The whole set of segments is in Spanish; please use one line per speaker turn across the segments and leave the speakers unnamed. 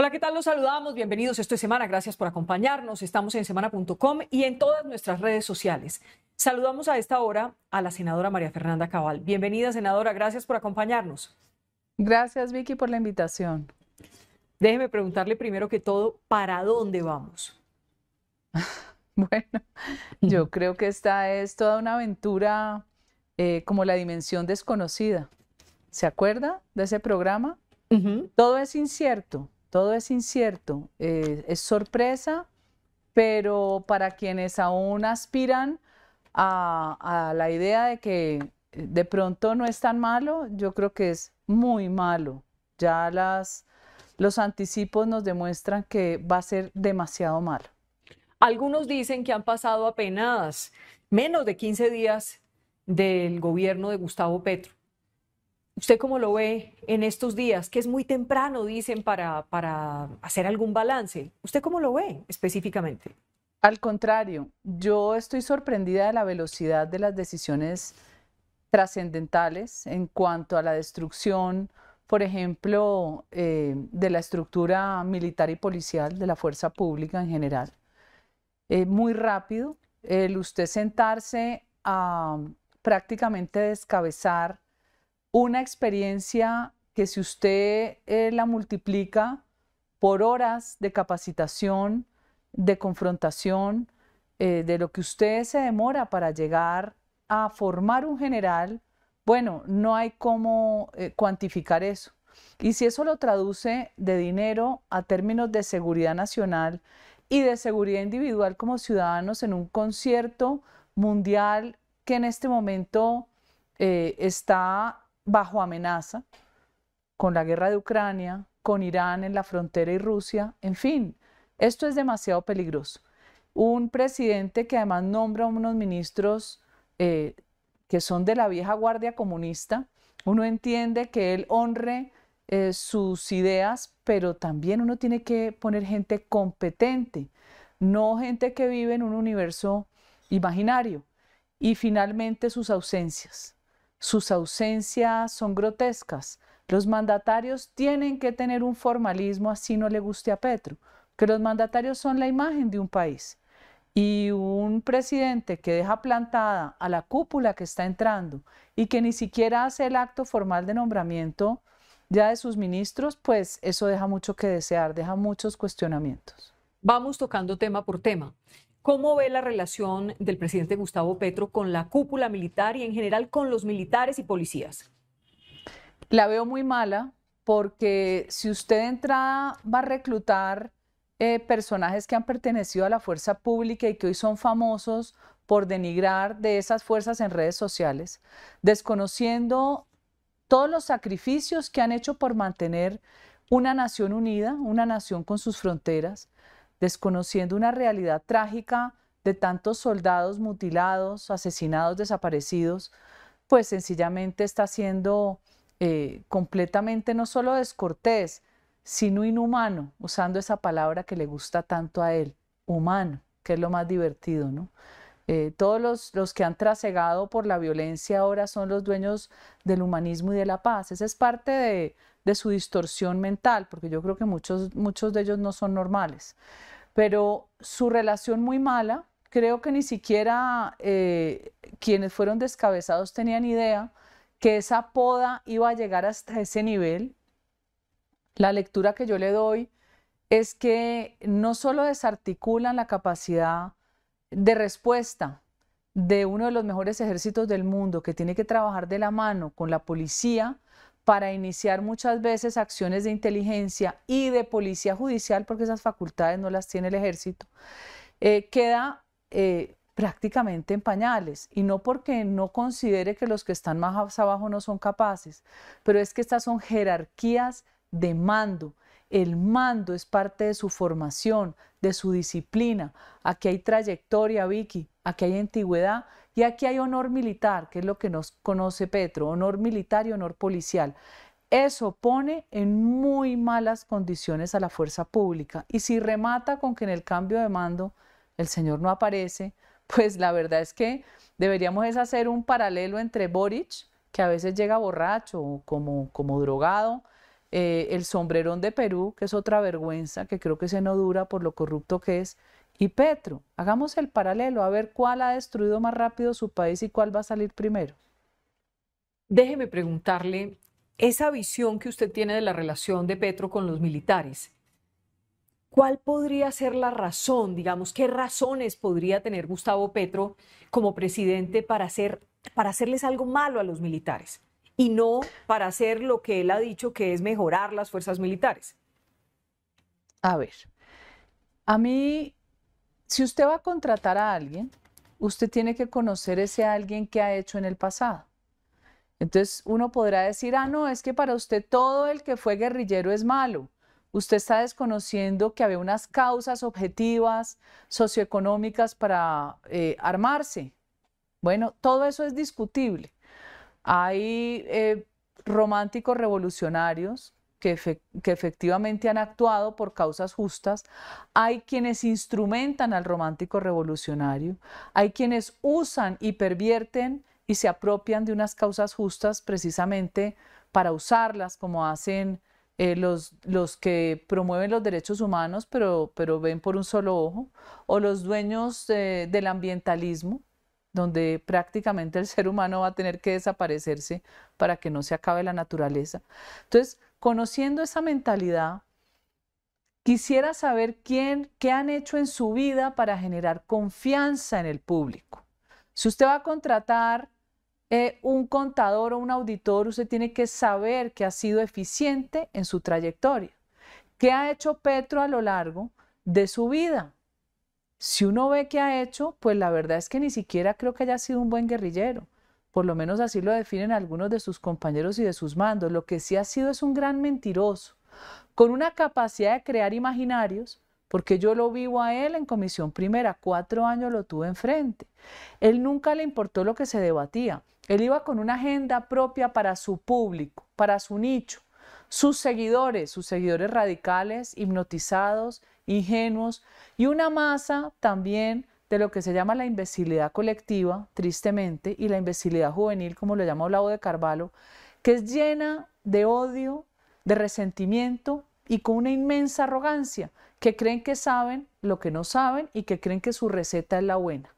Hola, ¿qué tal? Los saludamos, bienvenidos. Esto es Semana, gracias por acompañarnos. Estamos en semana.com y en todas nuestras redes sociales. Saludamos a esta hora a la senadora María Fernanda Cabal. Bienvenida, senadora, gracias por acompañarnos.
Gracias, Vicky, por la invitación. Déjeme preguntarle primero que todo, ¿para dónde vamos? bueno, yo creo que esta es toda una aventura eh, como la dimensión desconocida. ¿Se acuerda de ese programa? Todo es incierto todo es incierto, eh, es sorpresa, pero para quienes aún aspiran a, la idea de que eh, de pronto no es tan malo, yo creo que es muy malo. Ya las, los anticipos nos demuestran que va a ser demasiado malo.
Algunos dicen que han pasado apenas menos de 15 días del gobierno de Gustavo Petro ¿Usted cómo lo ve en estos días? Que es muy temprano, dicen, para,
hacer algún balance. ¿Usted cómo lo ve específicamente? Al contrario, yo estoy sorprendida de la velocidad de las decisiones trascendentales en cuanto a la destrucción, por ejemplo, eh, de la estructura militar y policial, de la fuerza pública en general. Eh, muy rápido, el usted sentarse a prácticamente descabezar una experiencia que si usted eh, la multiplica por horas de capacitación, de confrontación, eh, de lo que usted se demora para llegar a formar un general, bueno, no hay cómo eh, cuantificar eso. Y si eso lo traduce de dinero a términos de seguridad nacional y de seguridad individual como ciudadanos en un concierto mundial que en este momento está bajo amenaza con la guerra de Ucrania, con Irán en la frontera y Rusia, en fin, esto es demasiado peligroso. Un presidente que además nombra a unos ministros eh, que son de la vieja guardia comunista, uno entiende que él honre eh, sus ideas, pero también uno tiene que poner gente competente, no gente que vive en un universo imaginario. Y finalmente sus ausencias. Sus ausencias son grotescas. Los mandatarios tienen que tener un formalismo así no le guste a Petro, que los mandatarios son la imagen de un país. Y un presidente que deja plantada a la cúpula que está entrando y que ni siquiera hace el acto formal de nombramiento ya de sus ministros, pues eso deja mucho que desear, deja muchos cuestionamientos.
Vamos tocando tema por tema. ¿Cómo ve la relación del presidente Gustavo Petro con la cúpula militar y en general con los militares y policías?
La veo muy mala porque si usted entra va a reclutar eh, personajes que han pertenecido a la fuerza pública y que hoy son famosos por denigrar de esas fuerzas en redes sociales, desconociendo todos los sacrificios que han hecho por mantener una nación unida, una nación con sus fronteras, desconociendo una realidad trágica de tantos soldados mutilados, asesinados, desaparecidos, pues sencillamente está siendo eh, completamente no solo descortés, sino inhumano, usando esa palabra que le gusta tanto a él, humano, que es lo más divertido, ¿no? Eh, todos los, los, que han trasegado por la violencia ahora son los dueños del humanismo y de la paz. Esa es parte de, su distorsión mental, porque yo creo que muchos, muchos de ellos no son normales, pero su relación muy mala, creo que ni siquiera eh, quienes fueron descabezados tenían idea que esa poda iba a llegar hasta ese nivel. La lectura que yo le doy es que no solo desarticulan la capacidad de respuesta de uno de los mejores ejércitos del mundo, que tiene que trabajar de la mano con la policía, para iniciar muchas veces acciones de inteligencia y de policía judicial, porque esas facultades no las tiene el ejército, eh, queda eh, prácticamente en pañales. Y no porque no considere que los que están más abajo no son capaces, pero es que estas son jerarquías de mando. El mando es parte de su formación, de su disciplina. Aquí hay trayectoria, Vicky, aquí hay antigüedad y aquí hay honor militar, que es lo que nos conoce Petro, honor militar y honor policial. Eso pone en muy malas condiciones a la fuerza pública. Y si remata con que en el cambio de mando el señor no aparece, pues la verdad es que deberíamos hacer un paralelo entre Boric, que a veces llega borracho o como, como drogado, eh, el sombrerón de Perú, que es otra vergüenza, que creo que se no dura por lo corrupto que es, y Petro. Hagamos el paralelo a ver cuál ha destruido más rápido su país y cuál va a salir primero.
Déjeme preguntarle, esa visión que usted tiene de la relación de Petro con los militares, ¿cuál podría ser la razón, digamos, qué razones podría tener Gustavo Petro como presidente para, hacer, para hacerles algo malo a los militares y no para hacer lo que él ha dicho que es mejorar las fuerzas militares?
A ver, a mí si usted va a contratar a alguien, usted tiene que conocer ese alguien que ha hecho en el pasado. Entonces uno podrá decir, ah, no, es que para usted todo el que fue guerrillero es malo. Usted está desconociendo que había unas causas objetivas, socioeconómicas para eh, armarse. Bueno, todo eso es discutible. Hay eh, románticos revolucionarios que, efectivamente han actuado por causas justas, hay quienes instrumentan al romántico revolucionario, hay quienes usan y pervierten y se apropian de unas causas justas precisamente para usarlas como hacen eh, los, los, que promueven los derechos humanos pero, pero ven por un solo ojo, o los dueños del ambientalismo, donde prácticamente el ser humano va a tener que desaparecerse para que no se acabe la naturaleza. Entonces, Conociendo esa mentalidad, quisiera saber quién, qué han hecho en su vida para generar confianza en el público. Si usted va a contratar eh, un contador o un auditor, usted tiene que saber que ha sido eficiente en su trayectoria. ¿Qué ha hecho Petro a lo largo de su vida? Si uno ve qué ha hecho, pues la verdad es que ni siquiera creo que haya sido un buen guerrillero. Por lo menos así lo definen algunos de sus compañeros y de sus mandos. Lo que sí ha sido es un gran mentiroso, con una capacidad de crear imaginarios, porque yo lo vivo a él en comisión primera, cuatro años lo tuve enfrente. Él nunca le importó lo que se debatía. Él iba con una agenda propia para su público, para su nicho. Sus seguidores, sus seguidores radicales, hipnotizados, ingenuos, y una masa también de lo que se llama la imbecilidad colectiva, tristemente, y la imbecilidad juvenil, como lo llama Olavo de Carvalho, que es llena de odio, de resentimiento y con una inmensa arrogancia, que creen que saben lo que no saben y que creen que su receta es la buena.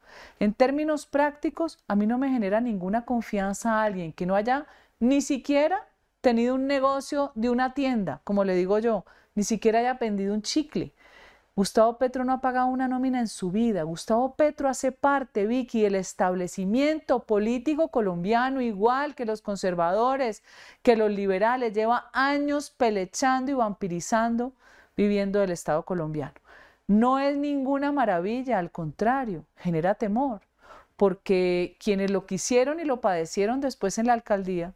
En términos prácticos, a mí no me genera ninguna confianza a alguien que no haya ni siquiera tenido un negocio de una tienda, como le digo yo, ni siquiera haya vendido un chicle, Gustavo Petro no ha pagado una nómina en su vida. Gustavo Petro hace parte, Vicky, del establecimiento político colombiano, igual que los conservadores, que los liberales. Lleva años pelechando y vampirizando viviendo del Estado colombiano. No es ninguna maravilla, al contrario, genera temor, porque quienes lo quisieron y lo padecieron después en la alcaldía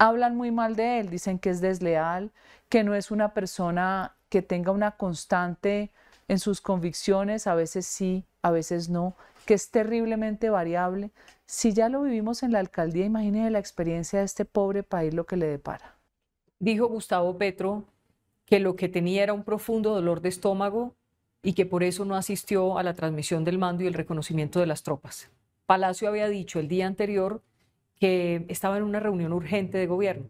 hablan muy mal de él, dicen que es desleal, que no es una persona que tenga una constante en sus convicciones, a veces sí, a veces no, que es terriblemente variable. Si ya lo vivimos en la alcaldía, imagínese la experiencia de este pobre país lo que le depara.
Dijo Gustavo Petro que lo que tenía era un profundo dolor de estómago y que por eso no asistió a la transmisión del mando y el reconocimiento de las tropas. Palacio había dicho el día anterior que estaba en una reunión urgente
de gobierno.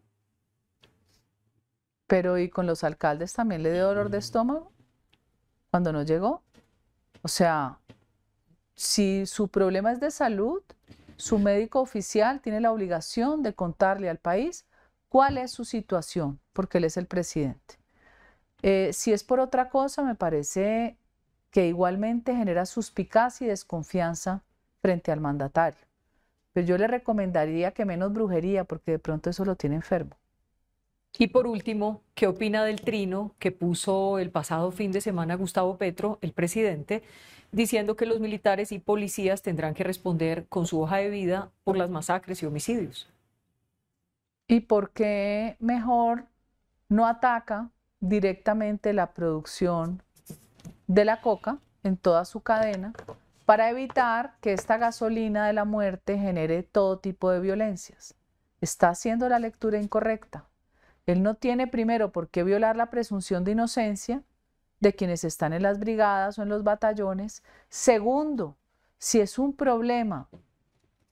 Pero ¿y con los alcaldes también le dio dolor de mm. estómago? cuando no llegó. O sea, si su problema es de salud, su médico oficial tiene la obligación de contarle al país cuál es su situación, porque él es el presidente. Eh, si es por otra cosa, me parece que igualmente genera suspicacia y desconfianza frente al mandatario. Pero yo le recomendaría que menos brujería, porque de pronto eso lo tiene enfermo.
Y por último, ¿qué opina del trino que puso el pasado fin de semana Gustavo Petro, el presidente, diciendo que los militares y policías tendrán que responder con su hoja de vida por las masacres y homicidios?
¿Y por qué mejor no ataca directamente la producción de la coca en toda su cadena para evitar que esta gasolina de la muerte genere todo tipo de violencias? Está haciendo la lectura incorrecta. Él no tiene primero por qué violar la presunción de inocencia de quienes están en las brigadas o en los batallones. Segundo, si es un problema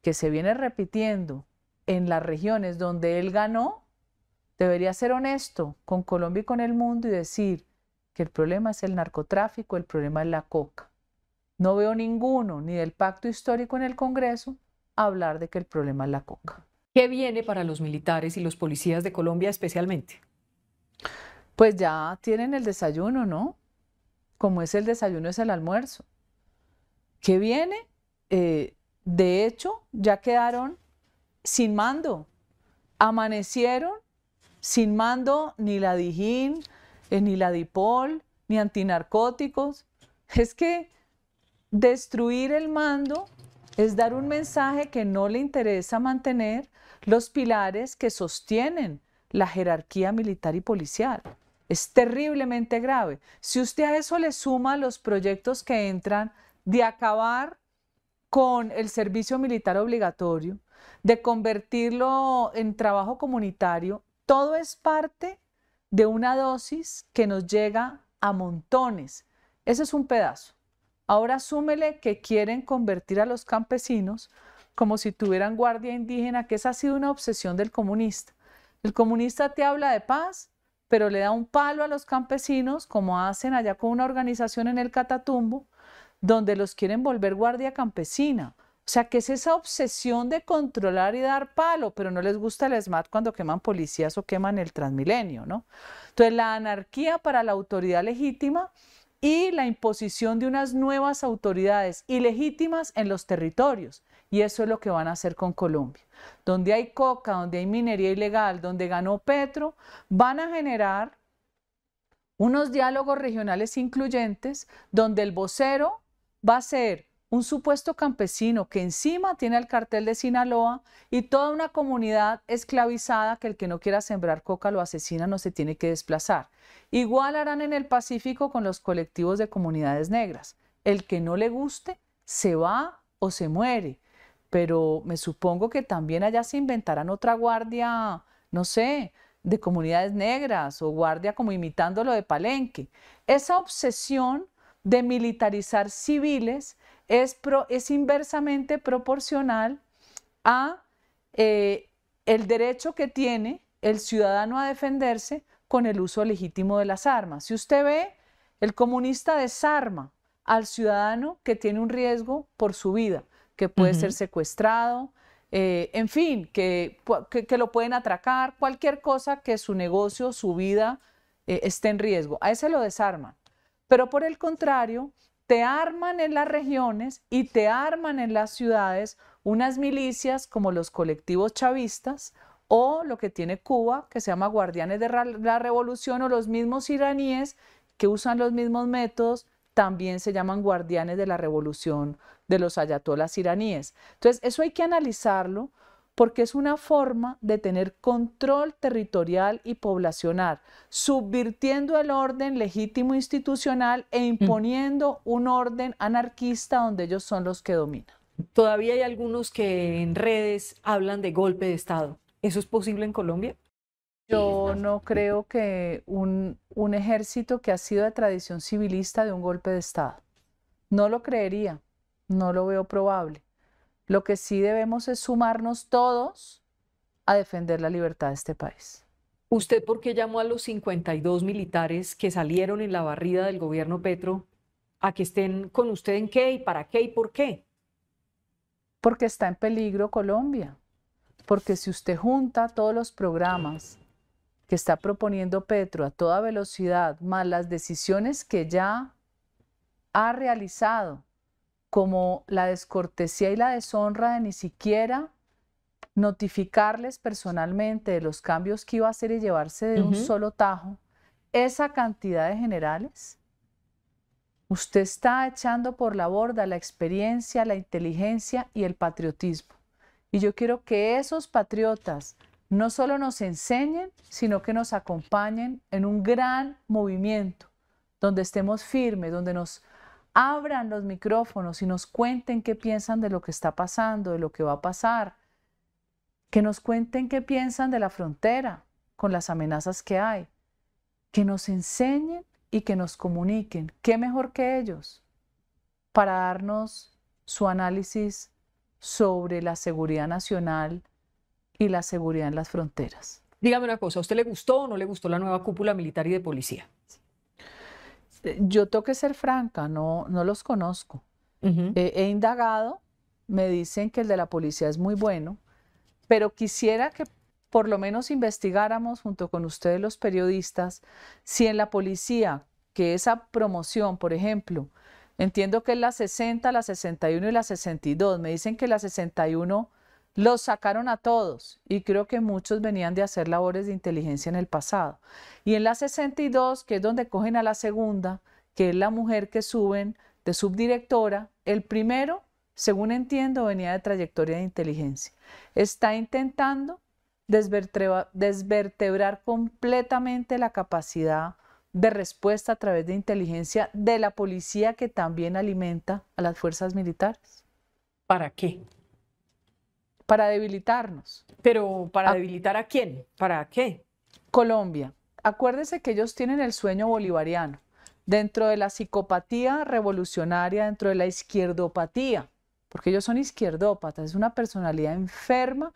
que se viene repitiendo en las regiones donde él ganó, debería ser honesto con Colombia y con el mundo y decir que el problema es el narcotráfico, el problema es la coca. No veo ninguno, ni del pacto histórico en el Congreso, hablar de que el problema es la coca.
¿Qué viene para los militares
y los policías de Colombia especialmente? Pues ya tienen el desayuno, ¿no? Como es el desayuno, es el almuerzo. ¿Qué viene? Eh, de hecho, ya quedaron sin mando. Amanecieron sin mando ni la Dijín, eh, ni la Dipol, ni antinarcóticos. Es que destruir el mando es dar un mensaje que no le interesa mantener los pilares que sostienen la jerarquía militar y policial. Es terriblemente grave. Si usted a eso le suma los proyectos que entran de acabar con el servicio militar obligatorio, de convertirlo en trabajo comunitario, todo es parte de una dosis que nos llega a montones. Ese es un pedazo. Ahora súmele que quieren convertir a los campesinos como si tuvieran guardia indígena, que esa ha sido una obsesión del comunista. El comunista te habla de paz, pero le da un palo a los campesinos, como hacen allá con una organización en el Catatumbo, donde los quieren volver guardia campesina. O sea, que es esa obsesión de controlar y dar palo, pero no les gusta el SMAT cuando queman policías o queman el Transmilenio, ¿no? Entonces, la anarquía para la autoridad legítima y la imposición de unas nuevas autoridades ilegítimas en los territorios. Y eso es lo que van a hacer con Colombia. Donde hay coca, donde hay minería ilegal, donde ganó Petro, van a generar unos diálogos regionales incluyentes donde el vocero va a ser un supuesto campesino que encima tiene el cartel de Sinaloa y toda una comunidad esclavizada que el que no quiera sembrar coca lo asesina, no se tiene que desplazar. Igual harán en el Pacífico con los colectivos de comunidades negras. El que no le guste se va o se muere pero me supongo que también allá se inventarán otra guardia, no sé, de comunidades negras o guardia como imitando lo de Palenque. Esa obsesión de militarizar civiles es, inversamente proporcional a eh, el derecho que tiene el ciudadano a defenderse con el uso legítimo de las armas. Si usted ve, el comunista desarma al ciudadano que tiene un riesgo por su vida que puede ser secuestrado, eh, en fin, que, lo pueden atracar, cualquier cosa que su negocio, su vida eh, esté en riesgo. A ese lo desarman. Pero por el contrario, te arman en las regiones y te arman en las ciudades unas milicias como los colectivos chavistas o lo que tiene Cuba, que se llama Guardianes de la Revolución, o los mismos iraníes que usan los mismos métodos, también se llaman Guardianes de la Revolución de los ayatolas iraníes. Entonces, eso hay que analizarlo porque es una forma de tener control territorial y poblacional, subvirtiendo el orden legítimo institucional e mm. imponiendo un orden anarquista donde ellos son los que dominan.
Todavía hay algunos que en redes hablan de golpe de Estado. ¿Eso es posible en
Colombia? Yo no creo que un, un ejército que ha sido de tradición civilista de un golpe de Estado. No lo creería. No lo veo probable. Lo que sí debemos es sumarnos todos a defender la libertad de este país.
¿Usted por qué llamó a los 52 militares que salieron en la barrida del gobierno Petro a que estén con usted en qué y para qué y por qué?
Porque está en peligro Colombia. Porque si usted junta todos los programas que está proponiendo Petro a toda velocidad, más las decisiones que ya ha realizado como la descortesía y la deshonra de ni siquiera notificarles personalmente de los cambios que iba a hacer y llevarse de un solo tajo esa cantidad de generales? Usted está echando por la borda la experiencia, la inteligencia y el patriotismo. Y yo quiero que esos patriotas no solo nos enseñen, sino que nos acompañen en un gran movimiento, donde estemos firmes, donde nos abran los micrófonos y nos cuenten qué piensan de lo que está pasando, de lo que va a pasar, que nos cuenten qué piensan de la frontera con las amenazas que hay, que nos enseñen y que nos comuniquen, qué mejor que ellos, para darnos su análisis sobre la seguridad nacional y la seguridad en las fronteras.
Dígame una cosa, ¿a usted le gustó o no le gustó la nueva cúpula militar y de policía?
Eh, yo tengo que ser franca, no, no los conozco. he indagado, me dicen que el de la policía es muy bueno, pero quisiera que por lo menos investigáramos junto con ustedes los periodistas si en la policía, que esa promoción, por ejemplo, entiendo que es la 60, la 61 y la 62, me dicen que la 61 los sacaron a todos y creo que muchos venían de hacer labores de inteligencia en el pasado. Y en la 62, que es donde cogen a la segunda, que es la mujer que suben de subdirectora, el primero, según entiendo, venía de trayectoria de inteligencia. Está intentando desvertebrar completamente la capacidad de respuesta a través de inteligencia de la policía que también alimenta a las fuerzas militares. ¿Para qué? para debilitarnos. Pero ¿para ah. debilitar a quién? ¿Para qué? Colombia. Acuérdese que ellos tienen el sueño bolivariano. Dentro de la psicopatía revolucionaria, dentro de la izquierdopatía, porque ellos son izquierdópatas, es una personalidad enferma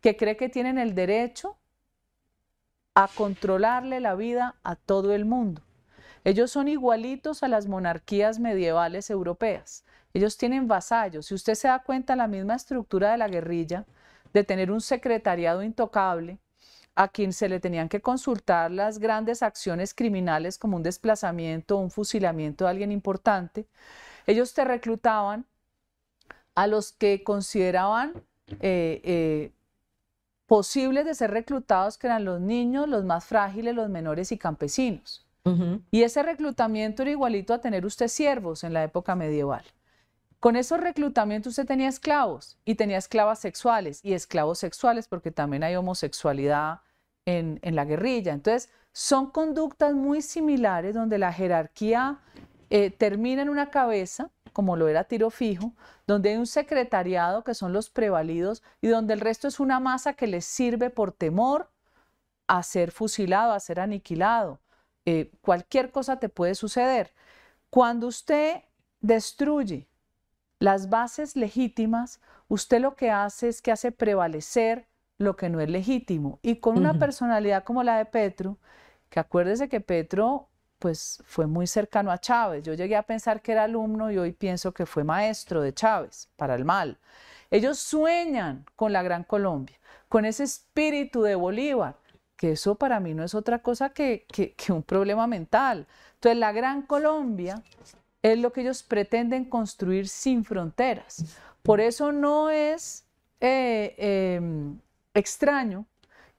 que cree que tienen el derecho a controlarle la vida a todo el mundo. Ellos son igualitos a las monarquías medievales europeas. Ellos tienen vasallos. Si usted se da cuenta, la misma estructura de la guerrilla, de tener un secretariado intocable, a quien se le tenían que consultar las grandes acciones criminales como un desplazamiento, un fusilamiento de alguien importante. Ellos te reclutaban a los que consideraban eh, eh, posibles de ser reclutados, que eran los niños, los más frágiles, los menores y campesinos. Y ese reclutamiento era igualito a tener usted siervos en la época medieval. Con esos reclutamientos usted tenía esclavos y tenía esclavas sexuales y esclavos sexuales porque también hay homosexualidad en, la guerrilla. Entonces, son conductas muy similares donde la jerarquía eh, termina en una cabeza, como lo era tiro fijo, donde hay un secretariado que son los prevalidos y donde el resto es una masa que les sirve por temor a ser fusilado, a ser aniquilado. Eh, cualquier cosa te puede suceder. Cuando usted destruye las bases legítimas, usted lo que hace es que hace prevalecer lo que no es legítimo. Y con una personalidad como la de Petro, que acuérdese que Petro pues fue muy cercano a Chávez. Yo llegué a pensar que era alumno y hoy pienso que fue maestro de Chávez, para el mal. Ellos sueñan con la Gran Colombia, con ese espíritu de Bolívar, que eso para mí no es otra cosa que, que, que un problema mental. Entonces la Gran Colombia es lo que ellos pretenden construir sin fronteras. Por eso no es eh, em, extraño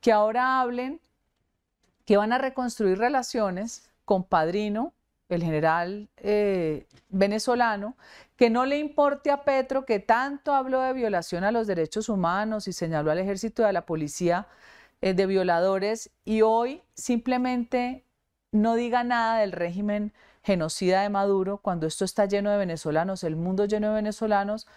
que ahora hablen que van a reconstruir relaciones con Padrino, el general eh, venezolano, que no le importe a Petro que tanto habló de violación a los derechos humanos y señaló al ejército y a la policía eh, de violadores y hoy simplemente no diga nada del régimen genocida de Maduro, cuando esto está lleno de venezolanos, el mundo lleno de venezolanos,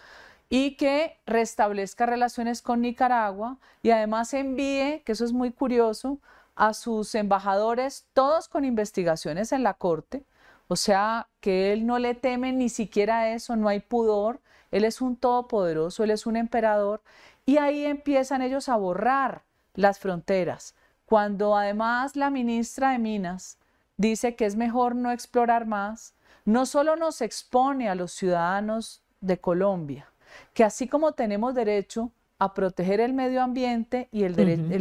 y que restablezca relaciones con Nicaragua y además envíe, que eso es muy curioso, a sus embajadores, todos con investigaciones en la Corte, o sea, que él no le teme ni siquiera eso, no hay pudor, él es un todopoderoso, él es un emperador, y ahí empiezan ellos a borrar las fronteras. Cuando además la ministra de Minas dice que es mejor no explorar más, no solo nos expone a los ciudadanos de Colombia, que así como tenemos derecho a proteger el medio ambiente y el,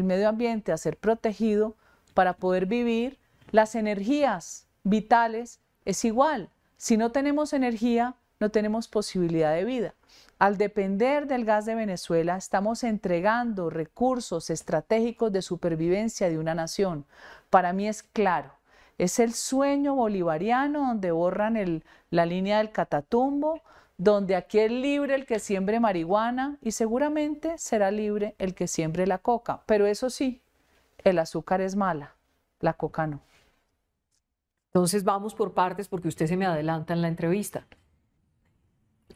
medio ambiente a ser protegido para poder vivir, las energías vitales es igual. Si no tenemos energía, no tenemos posibilidad de vida. Al depender del gas de Venezuela, estamos entregando recursos estratégicos de supervivencia de una nación. Para mí es claro, es el sueño bolivariano donde borran la línea del catatumbo, donde aquí es libre el que siembre marihuana y seguramente será libre el que siembre la coca. Pero eso sí, el azúcar es mala, la coca no.
Entonces vamos por partes porque usted se me adelanta en la entrevista.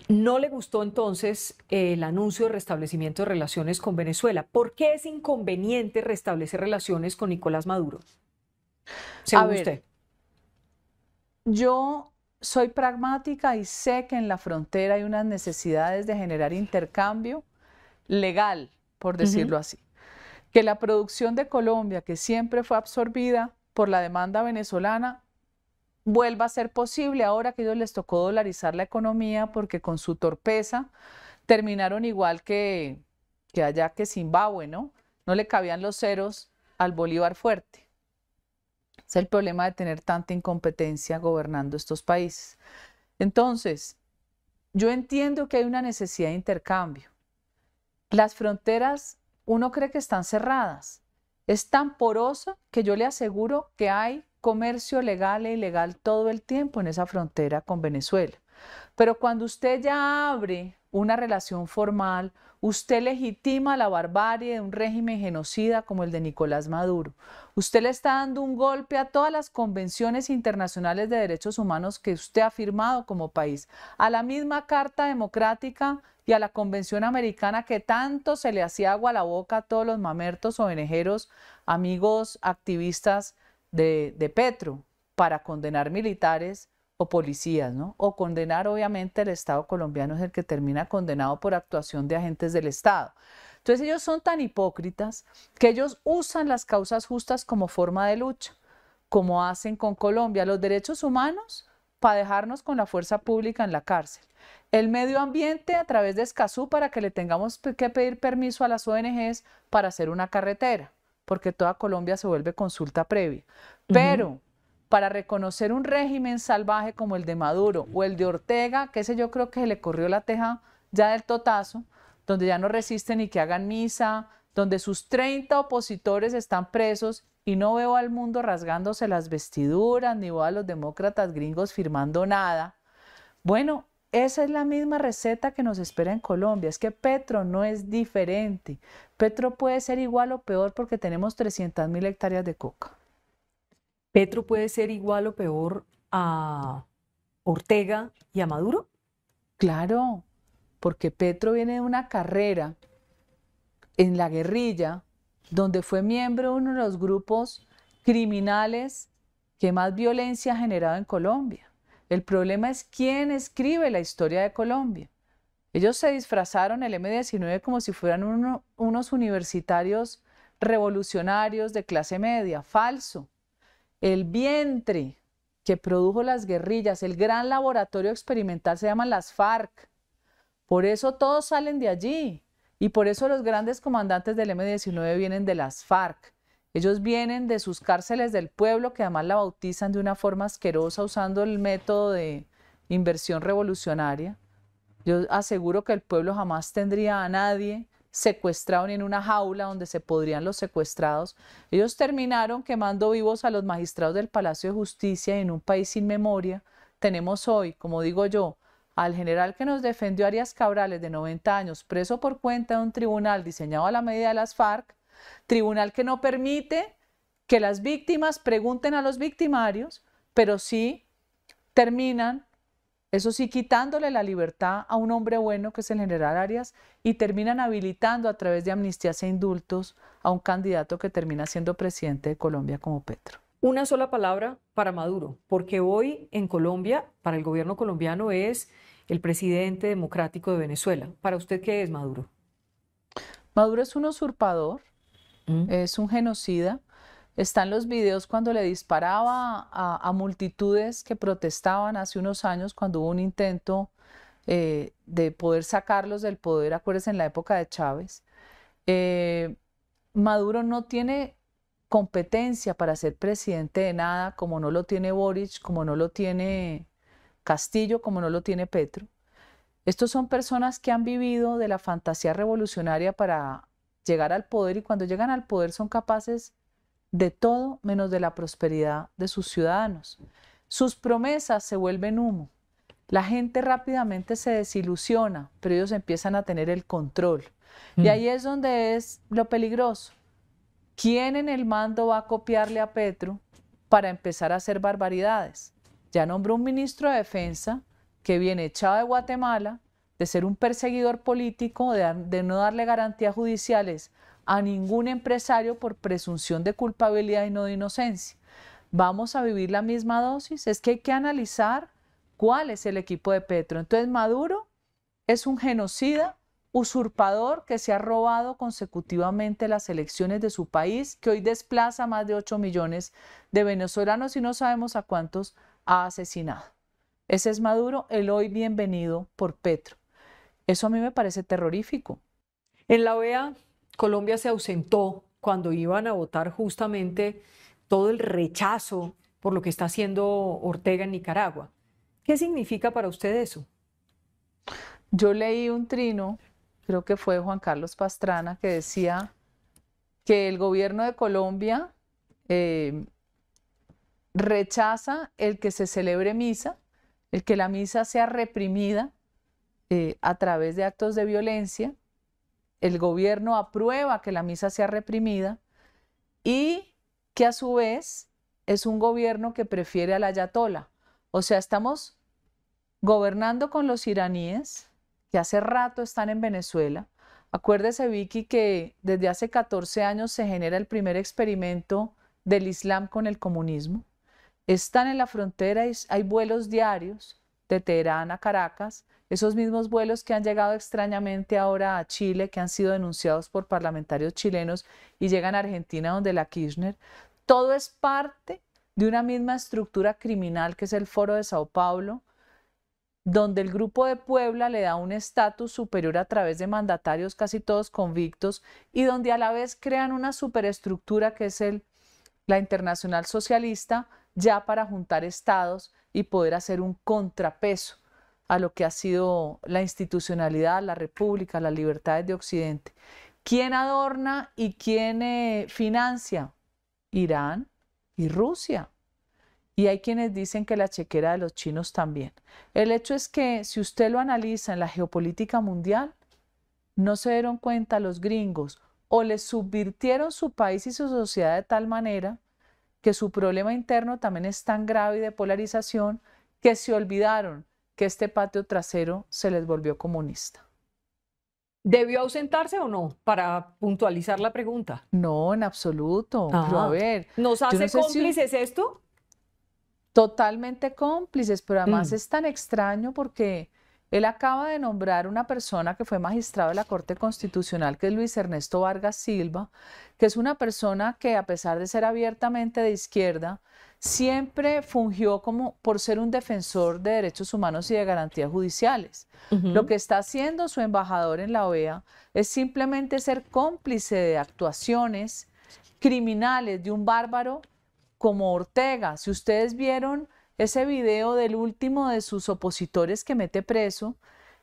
No le gustó entonces eh, el anuncio de restablecimiento de relaciones con Venezuela. ¿Por qué es inconveniente restablecer relaciones con Nicolás Maduro? a ver, usted.
Yo soy pragmática y sé que en la frontera hay unas necesidades de generar intercambio legal, por decirlo así. Que la producción de Colombia, que siempre fue absorbida por la demanda venezolana, vuelva a ser posible ahora que ellos les tocó dolarizar la economía porque con su torpeza terminaron igual que, que allá que Zimbabue, ¿no? No le cabían los ceros al Bolívar fuerte el problema de tener tanta incompetencia gobernando estos países. Entonces, yo entiendo que hay una necesidad de intercambio. Las fronteras, uno cree que están cerradas. Es tan porosa que yo le aseguro que hay comercio legal e ilegal todo el tiempo en esa frontera con Venezuela. Pero cuando usted ya abre una relación formal, usted legitima la barbarie de un régimen genocida como el de Nicolás Maduro. Usted le está dando un golpe a todas las convenciones internacionales de derechos humanos que usted ha firmado como país, a la misma Carta Democrática y a la Convención Americana que tanto se le hacía agua a la boca a todos los mamertos o venejeros amigos activistas de Petro, para condenar militares o policías, ¿no? O condenar, obviamente, el Estado colombiano es el que termina condenado por actuación de agentes del Estado. Entonces ellos son tan hipócritas que ellos usan las causas justas como forma de lucha, como hacen con Colombia, los derechos humanos para dejarnos con la fuerza pública en la cárcel, el medio ambiente a través de Escazú para que le tengamos que pedir permiso a las ONGs para hacer una carretera, porque toda Colombia se vuelve consulta previa. Pero para reconocer un régimen salvaje como el de Maduro o el de Ortega, que ese yo creo que se le corrió la teja ya del totazo, donde ya no resisten ni que hagan misa, donde sus 30 opositores están presos y no veo al mundo rasgándose las vestiduras, ni veo a los demócratas gringos firmando nada. Bueno, esa es la misma receta que nos espera en Colombia. Es que Petro no es diferente. Petro puede ser igual o peor porque tenemos 300 mil hectáreas de coca. ¿Petro puede ser igual o peor a Ortega y a Maduro? Claro, porque Petro viene de una carrera en la guerrilla, donde fue miembro de uno de los grupos criminales que más violencia ha generado en Colombia. El problema es quién escribe la historia de Colombia. Ellos se disfrazaron el M19 como si fueran unos universitarios revolucionarios de clase media. Falso. El vientre que produjo las guerrillas, el gran laboratorio experimental se llaman las FARC. Por eso todos salen de allí y por eso los grandes comandantes del M-19 vienen de las FARC. Ellos vienen de sus cárceles del pueblo, que además la bautizan de una forma asquerosa usando el método de inversión revolucionaria. Yo aseguro que el pueblo jamás tendría a nadie secuestraron en una jaula donde se podrían los secuestrados. Ellos terminaron quemando vivos a los magistrados del Palacio de Justicia en un país sin memoria tenemos hoy, como digo yo, al general que nos defendió Arias Cabrales de 90 años, preso por cuenta de un tribunal diseñado a la medida de las FARC, tribunal que no permite que las víctimas pregunten a los victimarios, pero sí terminan eso sí, quitándole la libertad a un hombre bueno, que es el general Arias, y terminan habilitando a través de amnistías e indultos a un candidato que termina siendo presidente de Colombia como Petro.
Una sola palabra para Maduro, porque hoy en Colombia, para el gobierno colombiano, es el presidente democrático de Venezuela. ¿Para usted
qué es Maduro? Maduro es un usurpador, mm. es un genocida, están los videos cuando le disparaba a, multitudes que protestaban hace unos años cuando hubo un intento eh, de poder sacarlos del poder, acuérdense, en la época de Chávez. Eh, Maduro no tiene competencia para ser presidente de nada, como no lo tiene Boric, como no lo tiene Castillo, como no lo tiene Petro. Estos son personas que han vivido de la fantasía revolucionaria para llegar al poder y cuando llegan al poder son capaces de todo menos de la prosperidad de sus ciudadanos. Sus promesas se vuelven humo. La gente rápidamente se desilusiona, pero ellos empiezan a tener el control. Y mm. ahí es donde es lo peligroso. ¿Quién en el mando va a copiarle a Petro para empezar a hacer barbaridades? Ya nombró un ministro de defensa que viene echado de Guatemala, de ser un perseguidor político, de no darle garantías judiciales a ningún empresario por presunción de culpabilidad y no de inocencia. ¿Vamos a vivir la misma dosis? Es que hay que analizar cuál es el equipo de Petro. Entonces Maduro es un genocida, usurpador que se ha robado consecutivamente las elecciones de su país, que hoy desplaza a más de 8 millones de venezolanos y no sabemos a cuántos ha asesinado. Ese es Maduro, el hoy bienvenido por Petro. Eso a mí me parece terrorífico. En la OEA Colombia se ausentó cuando iban a votar
justamente todo el rechazo por lo que está haciendo Ortega en Nicaragua.
¿Qué significa para usted eso? Yo leí un trino, creo que fue Juan Carlos Pastrana, que decía que el gobierno de Colombia eh, rechaza el que se celebre misa, el que la misa sea reprimida eh, a través de actos de violencia el gobierno aprueba que la misa sea reprimida y que a su vez es un gobierno que prefiere a la ayatola. O sea, estamos gobernando con los iraníes, que hace rato están en Venezuela. Acuérdese, Vicky, que desde hace 14 años se genera el primer experimento del Islam con el comunismo. Están en la frontera, hay vuelos diarios de Teherán a Caracas esos mismos vuelos que han llegado extrañamente ahora a Chile, que han sido denunciados por parlamentarios chilenos y llegan a Argentina donde la Kirchner, todo es parte de una misma estructura criminal que es el Foro de Sao Paulo, donde el grupo de Puebla le da un estatus superior a través de mandatarios casi todos convictos y donde a la vez crean una superestructura que es el, la internacional socialista ya para juntar estados y poder hacer un contrapeso a lo que ha sido la institucionalidad, la república, las libertades de Occidente. ¿Quién adorna y quién eh, financia? Irán y Rusia. Y hay quienes dicen que la chequera de los chinos también. El hecho es que si usted lo analiza en la geopolítica mundial, no se dieron cuenta los gringos o les subvirtieron su país y su sociedad de tal manera que su problema interno también es tan grave y de polarización que se olvidaron que este patio trasero se les volvió comunista.
¿Debió ausentarse o no? Para puntualizar la pregunta.
No, en absoluto. a ah. ver. ¿Nos hace cómplices esto? Totalmente cómplices, pero además mm. es tan extraño porque él acaba de nombrar una persona que fue magistrado de la Corte Constitucional, que es Luis Ernesto Vargas Silva, que es una persona que a pesar de ser abiertamente de izquierda, siempre fungió como por ser un defensor de derechos humanos y de garantías judiciales. Lo que está haciendo su embajador en la OEA es simplemente ser cómplice de actuaciones criminales de un bárbaro como Ortega. Si ustedes vieron ese video del último de sus opositores que mete preso,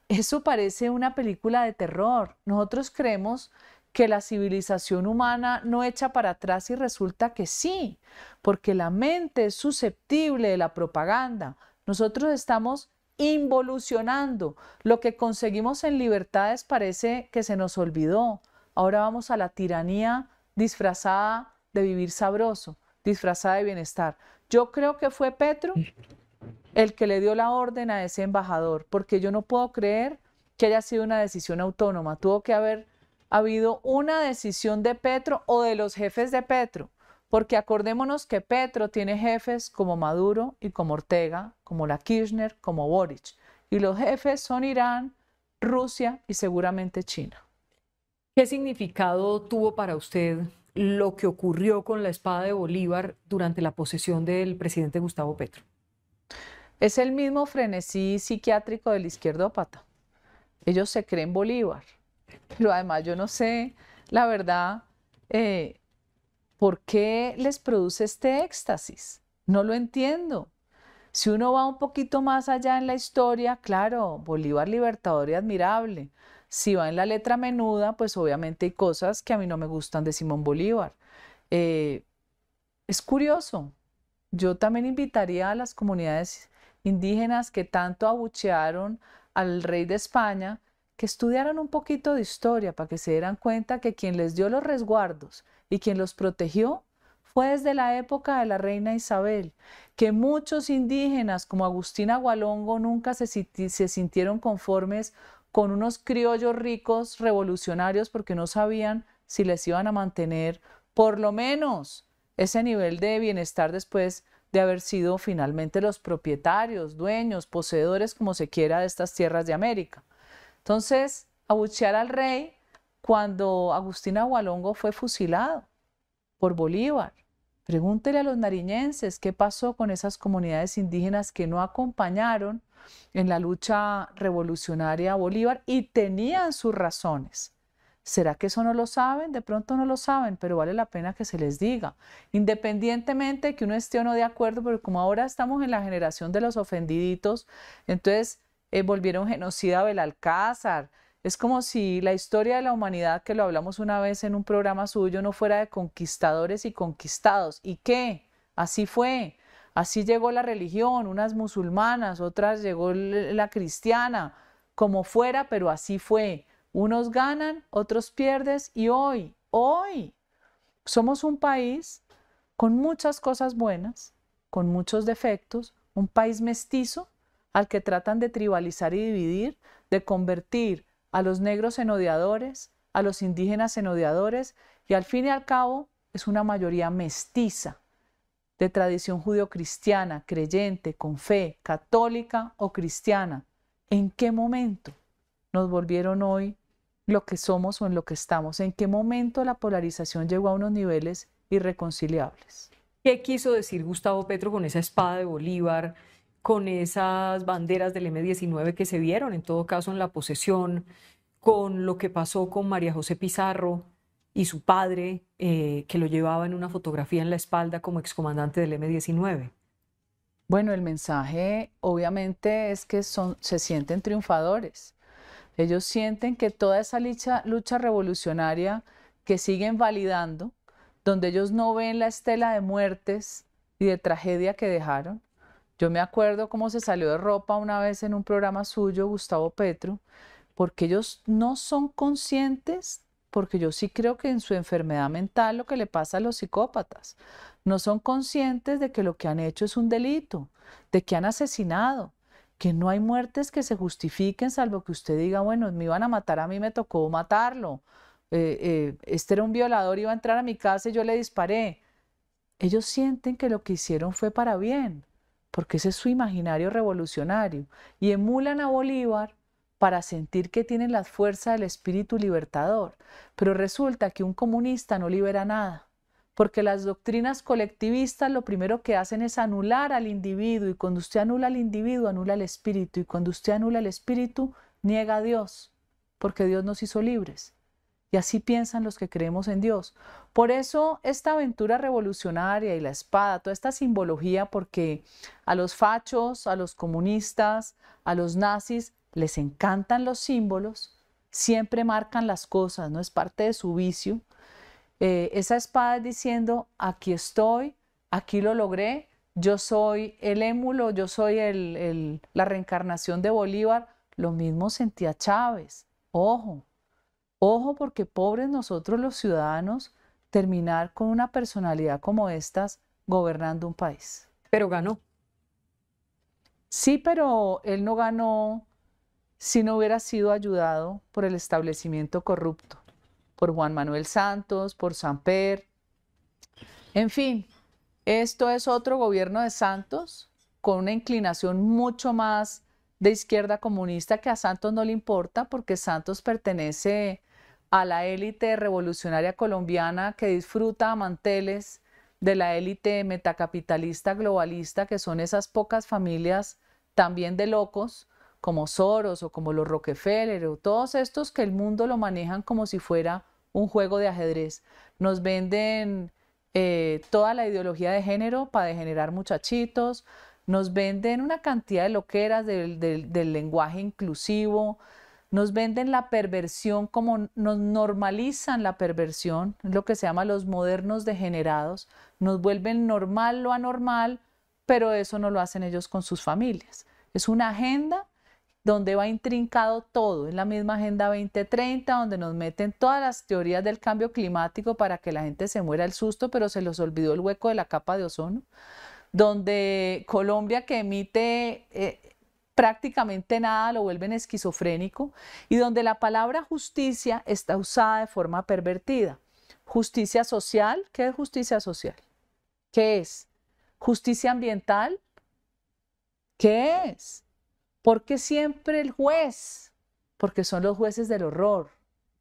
eso parece una película de terror. Nosotros creemos que la civilización humana no echa para atrás y resulta que sí, porque la mente es susceptible de la propaganda. Nosotros estamos involucionando. Lo que conseguimos en libertades parece que se nos olvidó. Ahora vamos a la tiranía disfrazada de vivir sabroso, disfrazada de bienestar. Yo creo que fue Petro el que le dio la orden a ese embajador, porque yo no puedo creer que haya sido una decisión autónoma. Tuvo que haber habido una decisión de Petro o de los jefes de Petro, porque acordémonos que Petro tiene jefes como Maduro y como Ortega, como la Kirchner, como Boric, y los jefes son Irán, Rusia y seguramente China.
¿Qué significado tuvo para usted lo que ocurrió con
la espada de Bolívar durante la posesión del presidente Gustavo Petro. Es el mismo frenesí psiquiátrico del izquierdópata. Ellos se creen Bolívar. Pero además yo no sé, la verdad, eh, por qué les produce este éxtasis. No lo entiendo. Si uno va un poquito más allá en la historia, claro, Bolívar libertador y admirable. Si va en la letra menuda, pues obviamente hay cosas que a mí no me gustan de Simón Bolívar. Eh, es curioso. Yo también invitaría a las comunidades indígenas que tanto abuchearon al rey de España que estudiaran un poquito de historia para que se dieran cuenta que quien les dio los resguardos y quien los protegió fue desde la época de la reina Isabel, que muchos indígenas como Agustín Gualongo nunca se, se sintieron conformes con unos criollos ricos revolucionarios porque no sabían si les iban a mantener por lo menos ese nivel de bienestar después de haber sido finalmente los propietarios, dueños, poseedores, como se quiera, de estas tierras de América. Entonces, abuchear al rey cuando Agustín Agualongo fue fusilado por Bolívar. Pregúntele a los nariñenses qué pasó con esas comunidades indígenas que no acompañaron en la lucha revolucionaria Bolívar y tenían sus razones. ¿Será que eso no lo saben? De pronto no lo saben, pero vale la pena que se les diga. Independientemente de que uno esté o no de acuerdo, porque como ahora estamos en la generación de los ofendiditos, entonces eh, volvieron genocida a Belalcázar, es como si la historia de la humanidad, que lo hablamos una vez en un programa suyo, no fuera de conquistadores y conquistados. ¿Y qué? Así fue. Así llegó la religión, unas musulmanas, otras llegó la cristiana, como fuera, pero así fue. Unos ganan, otros pierdes y hoy, hoy, somos un país con muchas cosas buenas, con muchos defectos, un país mestizo al que tratan de tribalizar y dividir, de convertir a los negros en odiadores, a los indígenas en odiadores y al fin y al cabo es una mayoría mestiza, de tradición judio-cristiana, creyente, con fe, católica o cristiana. ¿En qué momento nos volvieron hoy lo que somos o en lo que estamos? ¿En qué momento la polarización llegó a unos niveles irreconciliables?
¿Qué quiso decir Gustavo Petro con esa espada de Bolívar? con esas banderas del M19 que se vieron, en todo caso en la posesión, con lo que pasó con María José Pizarro y su padre, eh, que lo llevaba en una fotografía en la espalda como excomandante del M19.
Bueno, el mensaje obviamente es que son, se sienten triunfadores. Ellos sienten que toda esa lucha revolucionaria que siguen validando, donde ellos no ven la estela de muertes y de tragedia que dejaron, yo me acuerdo cómo se salió de ropa una vez en un programa suyo, Gustavo Petro, porque ellos no son conscientes, porque yo sí creo que en su enfermedad mental lo que le pasa a los psicópatas, no son conscientes de que lo que han hecho es un delito, de que han asesinado, que no hay muertes que se justifiquen, salvo que usted diga, bueno, me iban a matar a mí, me tocó matarlo. Eh, eh, este era un violador, iba a entrar a mi casa y yo le disparé. Ellos sienten que lo que hicieron fue para bien porque ese es su imaginario revolucionario, y emulan a Bolívar para sentir que tienen la fuerza del espíritu libertador. Pero resulta que un comunista no libera nada, porque las doctrinas colectivistas lo primero que hacen es anular al individuo, y cuando usted anula al individuo, anula el espíritu, y cuando usted anula el espíritu, niega a Dios, porque Dios nos hizo libres. Y así piensan los que creemos en Dios. Por eso esta aventura revolucionaria y la espada, toda esta simbología, porque a los fachos, a los comunistas, a los nazis, les encantan los símbolos, siempre marcan las cosas, no es parte de su vicio. Eh, esa espada es diciendo, aquí estoy, aquí lo logré, yo soy el émulo, yo soy la reencarnación de Bolívar. Lo mismo sentía Chávez. Ojo, Ojo porque pobres nosotros los ciudadanos terminar con una personalidad como estas gobernando un país. Pero ganó. Sí, pero él no ganó si no hubiera sido ayudado por el establecimiento corrupto, por Juan Manuel Santos, por Samper. En fin, esto es otro gobierno de Santos con una inclinación mucho más de izquierda comunista que a Santos no le importa porque Santos pertenece a la élite revolucionaria colombiana que disfruta a manteles de la élite metacapitalista globalista, que son esas pocas familias también de locos, como Soros o como los Rockefeller o todos estos que el mundo lo manejan como si fuera un juego de ajedrez. Nos venden eh, toda la ideología de género para degenerar muchachitos, nos venden una cantidad de loqueras del, del lenguaje inclusivo, nos venden la perversión como nos normalizan la perversión, lo que se llama los modernos degenerados. Nos vuelven normal lo anormal, pero eso no lo hacen ellos con sus familias. Es una agenda donde va intrincado todo. Es la misma Agenda 2030, donde nos meten todas las teorías del cambio climático para que la gente se muera el susto, pero se los olvidó el hueco de la capa de ozono. Donde Colombia, que emite eh, prácticamente nada lo vuelven esquizofrénico y donde la palabra justicia está usada de forma pervertida. Justicia social, ¿qué es justicia social? ¿Qué es? ¿Justicia ambiental? ¿Qué es? Porque siempre el juez? Porque son los jueces del horror,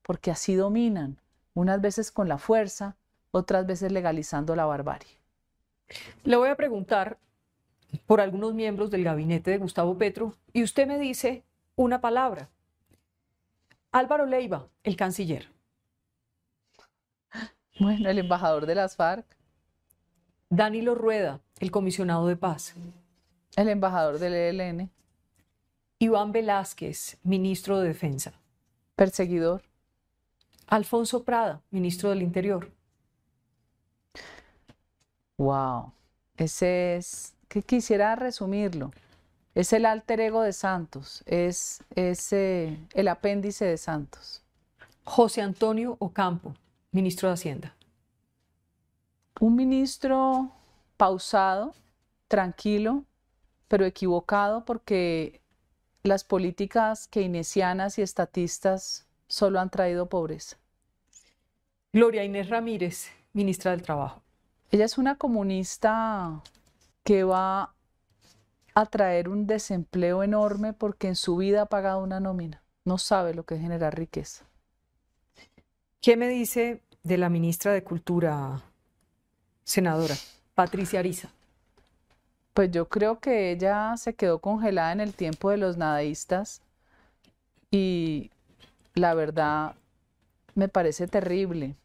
porque así dominan, unas veces con la fuerza, otras veces legalizando la barbarie.
Le voy a preguntar por algunos miembros del gabinete de Gustavo Petro y usted me dice una palabra. Álvaro Leiva,
el canciller. Bueno, el embajador de las FARC. Danilo Rueda, el comisionado de paz. El embajador del ELN.
Iván Velázquez, ministro de Defensa. Perseguidor. Alfonso Prada, ministro del Interior.
Wow, ese es que quisiera resumirlo. Es el alter ego de Santos, es, ese el apéndice de Santos. José Antonio Ocampo, ministro de Hacienda. Un ministro pausado, tranquilo, pero equivocado porque las políticas keynesianas y estatistas solo han traído pobreza.
Gloria Inés Ramírez, ministra del Trabajo.
Ella es una comunista que va a traer un desempleo enorme porque en su vida ha pagado una nómina. No sabe lo que es generar riqueza. ¿Qué
me dice de la ministra de Cultura,
senadora Patricia Ariza? Pues yo creo que ella se quedó congelada en el tiempo de los nadaístas y la verdad me parece terrible.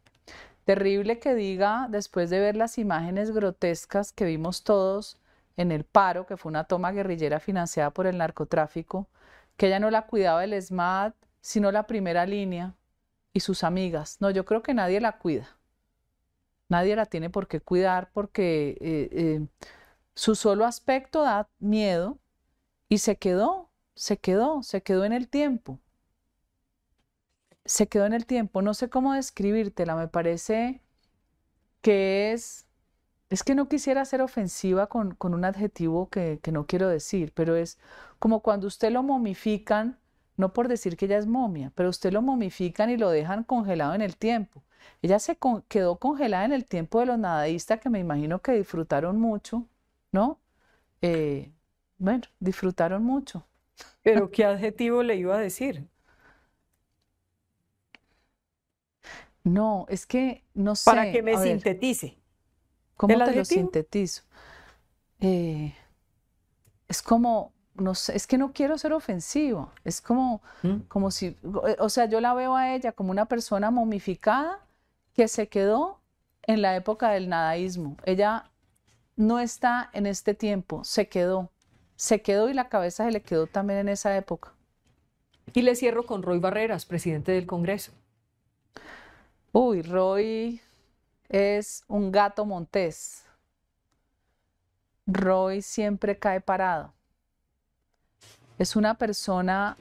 Terrible que diga, después de ver las imágenes grotescas que vimos todos en el paro, que fue una toma guerrillera financiada por el narcotráfico, que ella no la cuidaba el SMAD, sino la primera línea y sus amigas. No, yo creo que nadie la cuida. Nadie la tiene por qué cuidar porque eh, eh, su solo aspecto da miedo y se quedó, se quedó, se quedó en el tiempo se quedó en el tiempo. No sé cómo describírtela, me parece que es... Es que no quisiera ser ofensiva con, un adjetivo que, no quiero decir, pero es como cuando usted lo momifican, no por decir que ella es momia, pero usted lo momifican y lo dejan congelado en el tiempo. Ella se quedó congelada en el tiempo de los nadadistas que me imagino que disfrutaron mucho, ¿no? Eh, bueno, disfrutaron mucho.
Pero ¿qué adjetivo le iba a decir?
No, es que no sé. Para que me
sintetice. ¿Cómo te lo
sintetizo? Eh, es como, no sé, es que no quiero ser ofensivo. Es como, mm. como si, eh, o sea, yo la veo a ella como una persona momificada que se quedó en la época del nadaísmo. Ella no está en este tiempo, se quedó. Se quedó y la cabeza se le quedó también en esa época.
Y le cierro con Roy Barreras, presidente del Congreso.
Uy, Roy es un gato montés. Roy siempre cae parado. Es una persona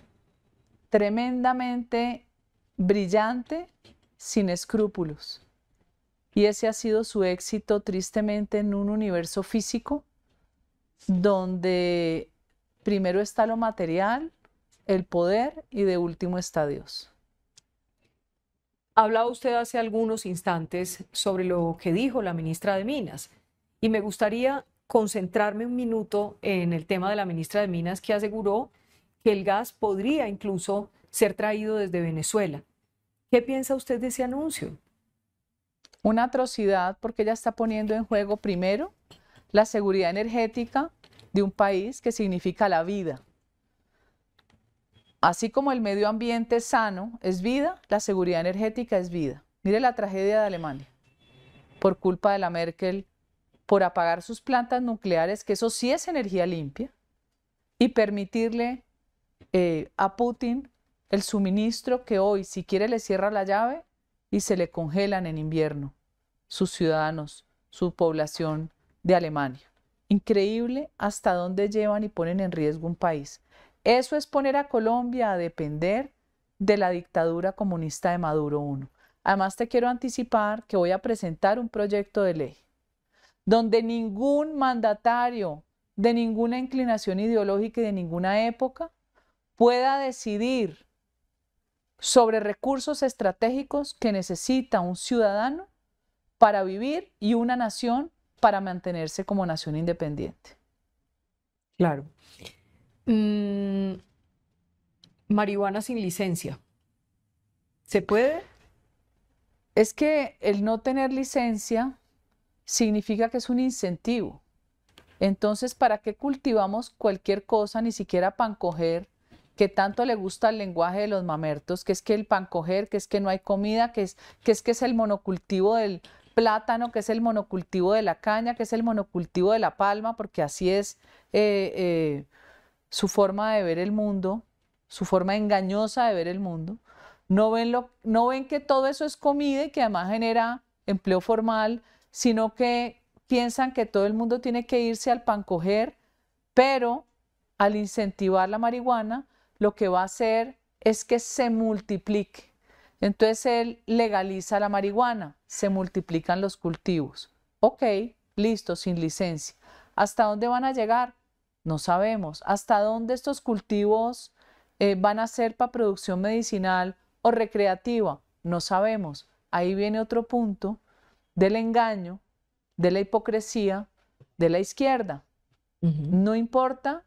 tremendamente brillante, sin escrúpulos. Y ese ha sido su éxito tristemente en un universo físico donde primero está lo material, el poder y de último está Dios.
Hablaba usted hace algunos instantes sobre lo que dijo la ministra de Minas y me gustaría concentrarme un minuto en el tema de la ministra de Minas que aseguró que el gas podría incluso ser traído desde Venezuela.
¿Qué piensa usted de ese anuncio? Una atrocidad porque ella está poniendo en juego primero la seguridad energética de un país que significa la vida Así como el medio ambiente sano es vida, la seguridad energética es vida. Mire la tragedia de Alemania. Por culpa de la Merkel, por apagar sus plantas nucleares, que eso sí es energía limpia, y permitirle eh, a Putin el suministro que hoy, si quiere, le cierra la llave y se le congelan en invierno sus ciudadanos, su población de Alemania. Increíble hasta dónde llevan y ponen en riesgo un país. Eso es poner a Colombia a depender de la dictadura comunista de Maduro I. Además, te quiero anticipar que voy a presentar un proyecto de ley donde ningún mandatario de ninguna inclinación ideológica y de ninguna época pueda decidir sobre recursos estratégicos que necesita un ciudadano para vivir y una nación para mantenerse como nación independiente. Claro. Mm, marihuana sin licencia. ¿Se puede? Es que el no tener licencia significa que es un incentivo. Entonces, ¿para qué cultivamos cualquier cosa, ni siquiera pan que tanto le gusta el lenguaje de los mamertos, que es que el pancoger, que es que no hay comida, que es que es, que es el monocultivo del plátano, que es el monocultivo de la caña, que es el monocultivo de la palma, porque así es eh, eh, su forma de ver el mundo, su forma engañosa de ver el mundo. No ven, lo, no ven que todo eso es comida y que además genera empleo formal, sino que piensan que todo el mundo tiene que irse al pancoger, pero al incentivar la marihuana, lo que va a hacer es que se multiplique. Entonces él legaliza la marihuana, se multiplican los cultivos. Ok, listo, sin licencia. ¿Hasta dónde van a llegar? No sabemos hasta dónde estos cultivos eh, van a ser para producción medicinal o recreativa. No sabemos. Ahí viene otro punto del engaño, de la hipocresía de la izquierda. No importa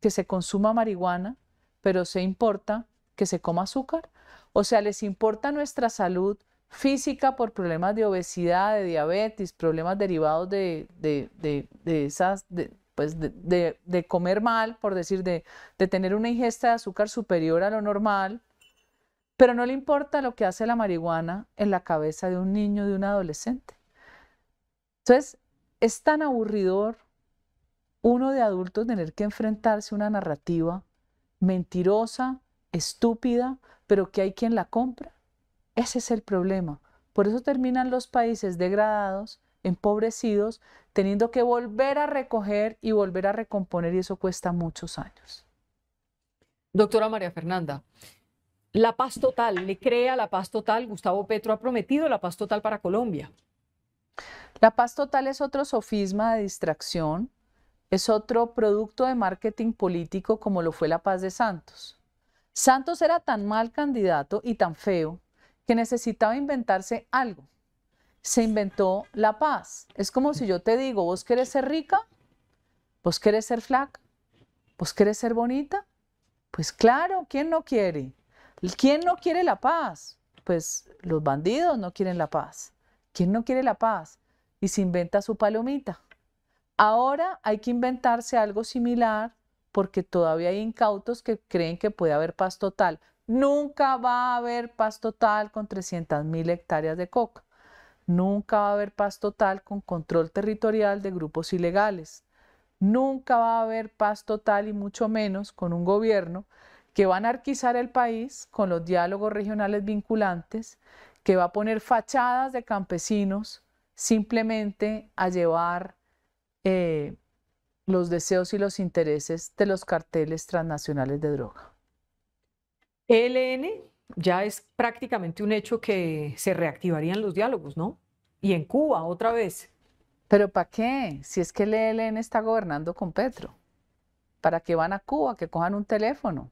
que se consuma marihuana, pero se importa que se coma azúcar. O sea, les importa nuestra salud física por problemas de obesidad, de diabetes, problemas derivados de, de esas, pues de, comer mal, por decir, de, tener una ingesta de azúcar superior a lo normal, pero no le importa lo que hace la marihuana en la cabeza de un niño, de un adolescente. Entonces, es tan aburridor uno de adultos tener que enfrentarse a una narrativa mentirosa, estúpida, pero que hay quien la compra. Ese es el problema. Por eso terminan los países degradados empobrecidos, teniendo que volver a recoger y volver a recomponer y eso cuesta muchos años.
Doctora María Fernanda, la paz total, le crea la paz total, Gustavo Petro ha prometido la paz total para Colombia.
La paz total es otro sofisma de distracción, es otro producto de marketing político como lo fue la paz de Santos. Santos era tan mal candidato y tan feo que necesitaba inventarse algo se inventó la paz. Es como si yo te digo, vos querés ser rica, vos querés ser flaca, vos querés ser bonita. Pues claro, ¿quién no quiere? ¿Quién no quiere la paz? Pues los bandidos no quieren la paz. ¿Quién no quiere la paz? Y se inventa su palomita. Ahora hay que inventarse algo similar porque todavía hay incautos que creen que puede haber paz total. Nunca va a haber paz total con mil hectáreas de coca. Nunca va a haber paz total con control territorial de grupos ilegales. Nunca va a haber paz total y mucho menos con un gobierno que va a anarquizar el país con los diálogos regionales vinculantes, que va a poner fachadas de campesinos simplemente a llevar eh, los deseos y los intereses de los carteles transnacionales de droga.
E Ln ya es prácticamente
un hecho que se reactivarían los diálogos, ¿no? Y en Cuba otra vez. Pero ¿para qué? Si es que el ELN está gobernando con Petro. ¿Para qué van a Cuba? Que cojan un teléfono.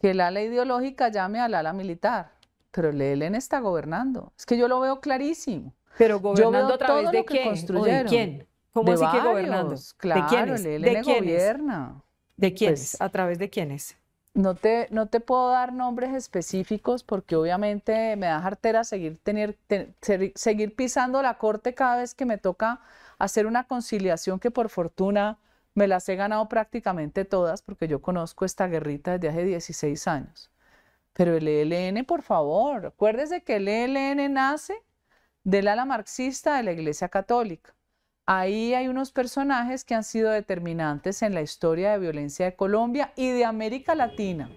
Que el ala ideológica llame al ala militar. Pero el ELN está gobernando. Es que yo lo veo clarísimo. Pero gobernando e pues a través de quién, de quién. ¿Cómo de que gobernando? Claro, el ELN gobierna. ¿De quién
¿A través de quiénes?
No te, no te puedo dar nombres específicos porque obviamente me da jartera seguir, seguir pisando la corte cada vez que me toca hacer una conciliación que por fortuna me las he ganado prácticamente todas porque yo conozco esta guerrita desde hace 16 años. Pero el ELN, por favor, acuérdese que el ELN nace del ala marxista de la Iglesia Católica. Ahí hay unos personajes que han sido determinantes en la historia de violencia de Colombia y de América Latina.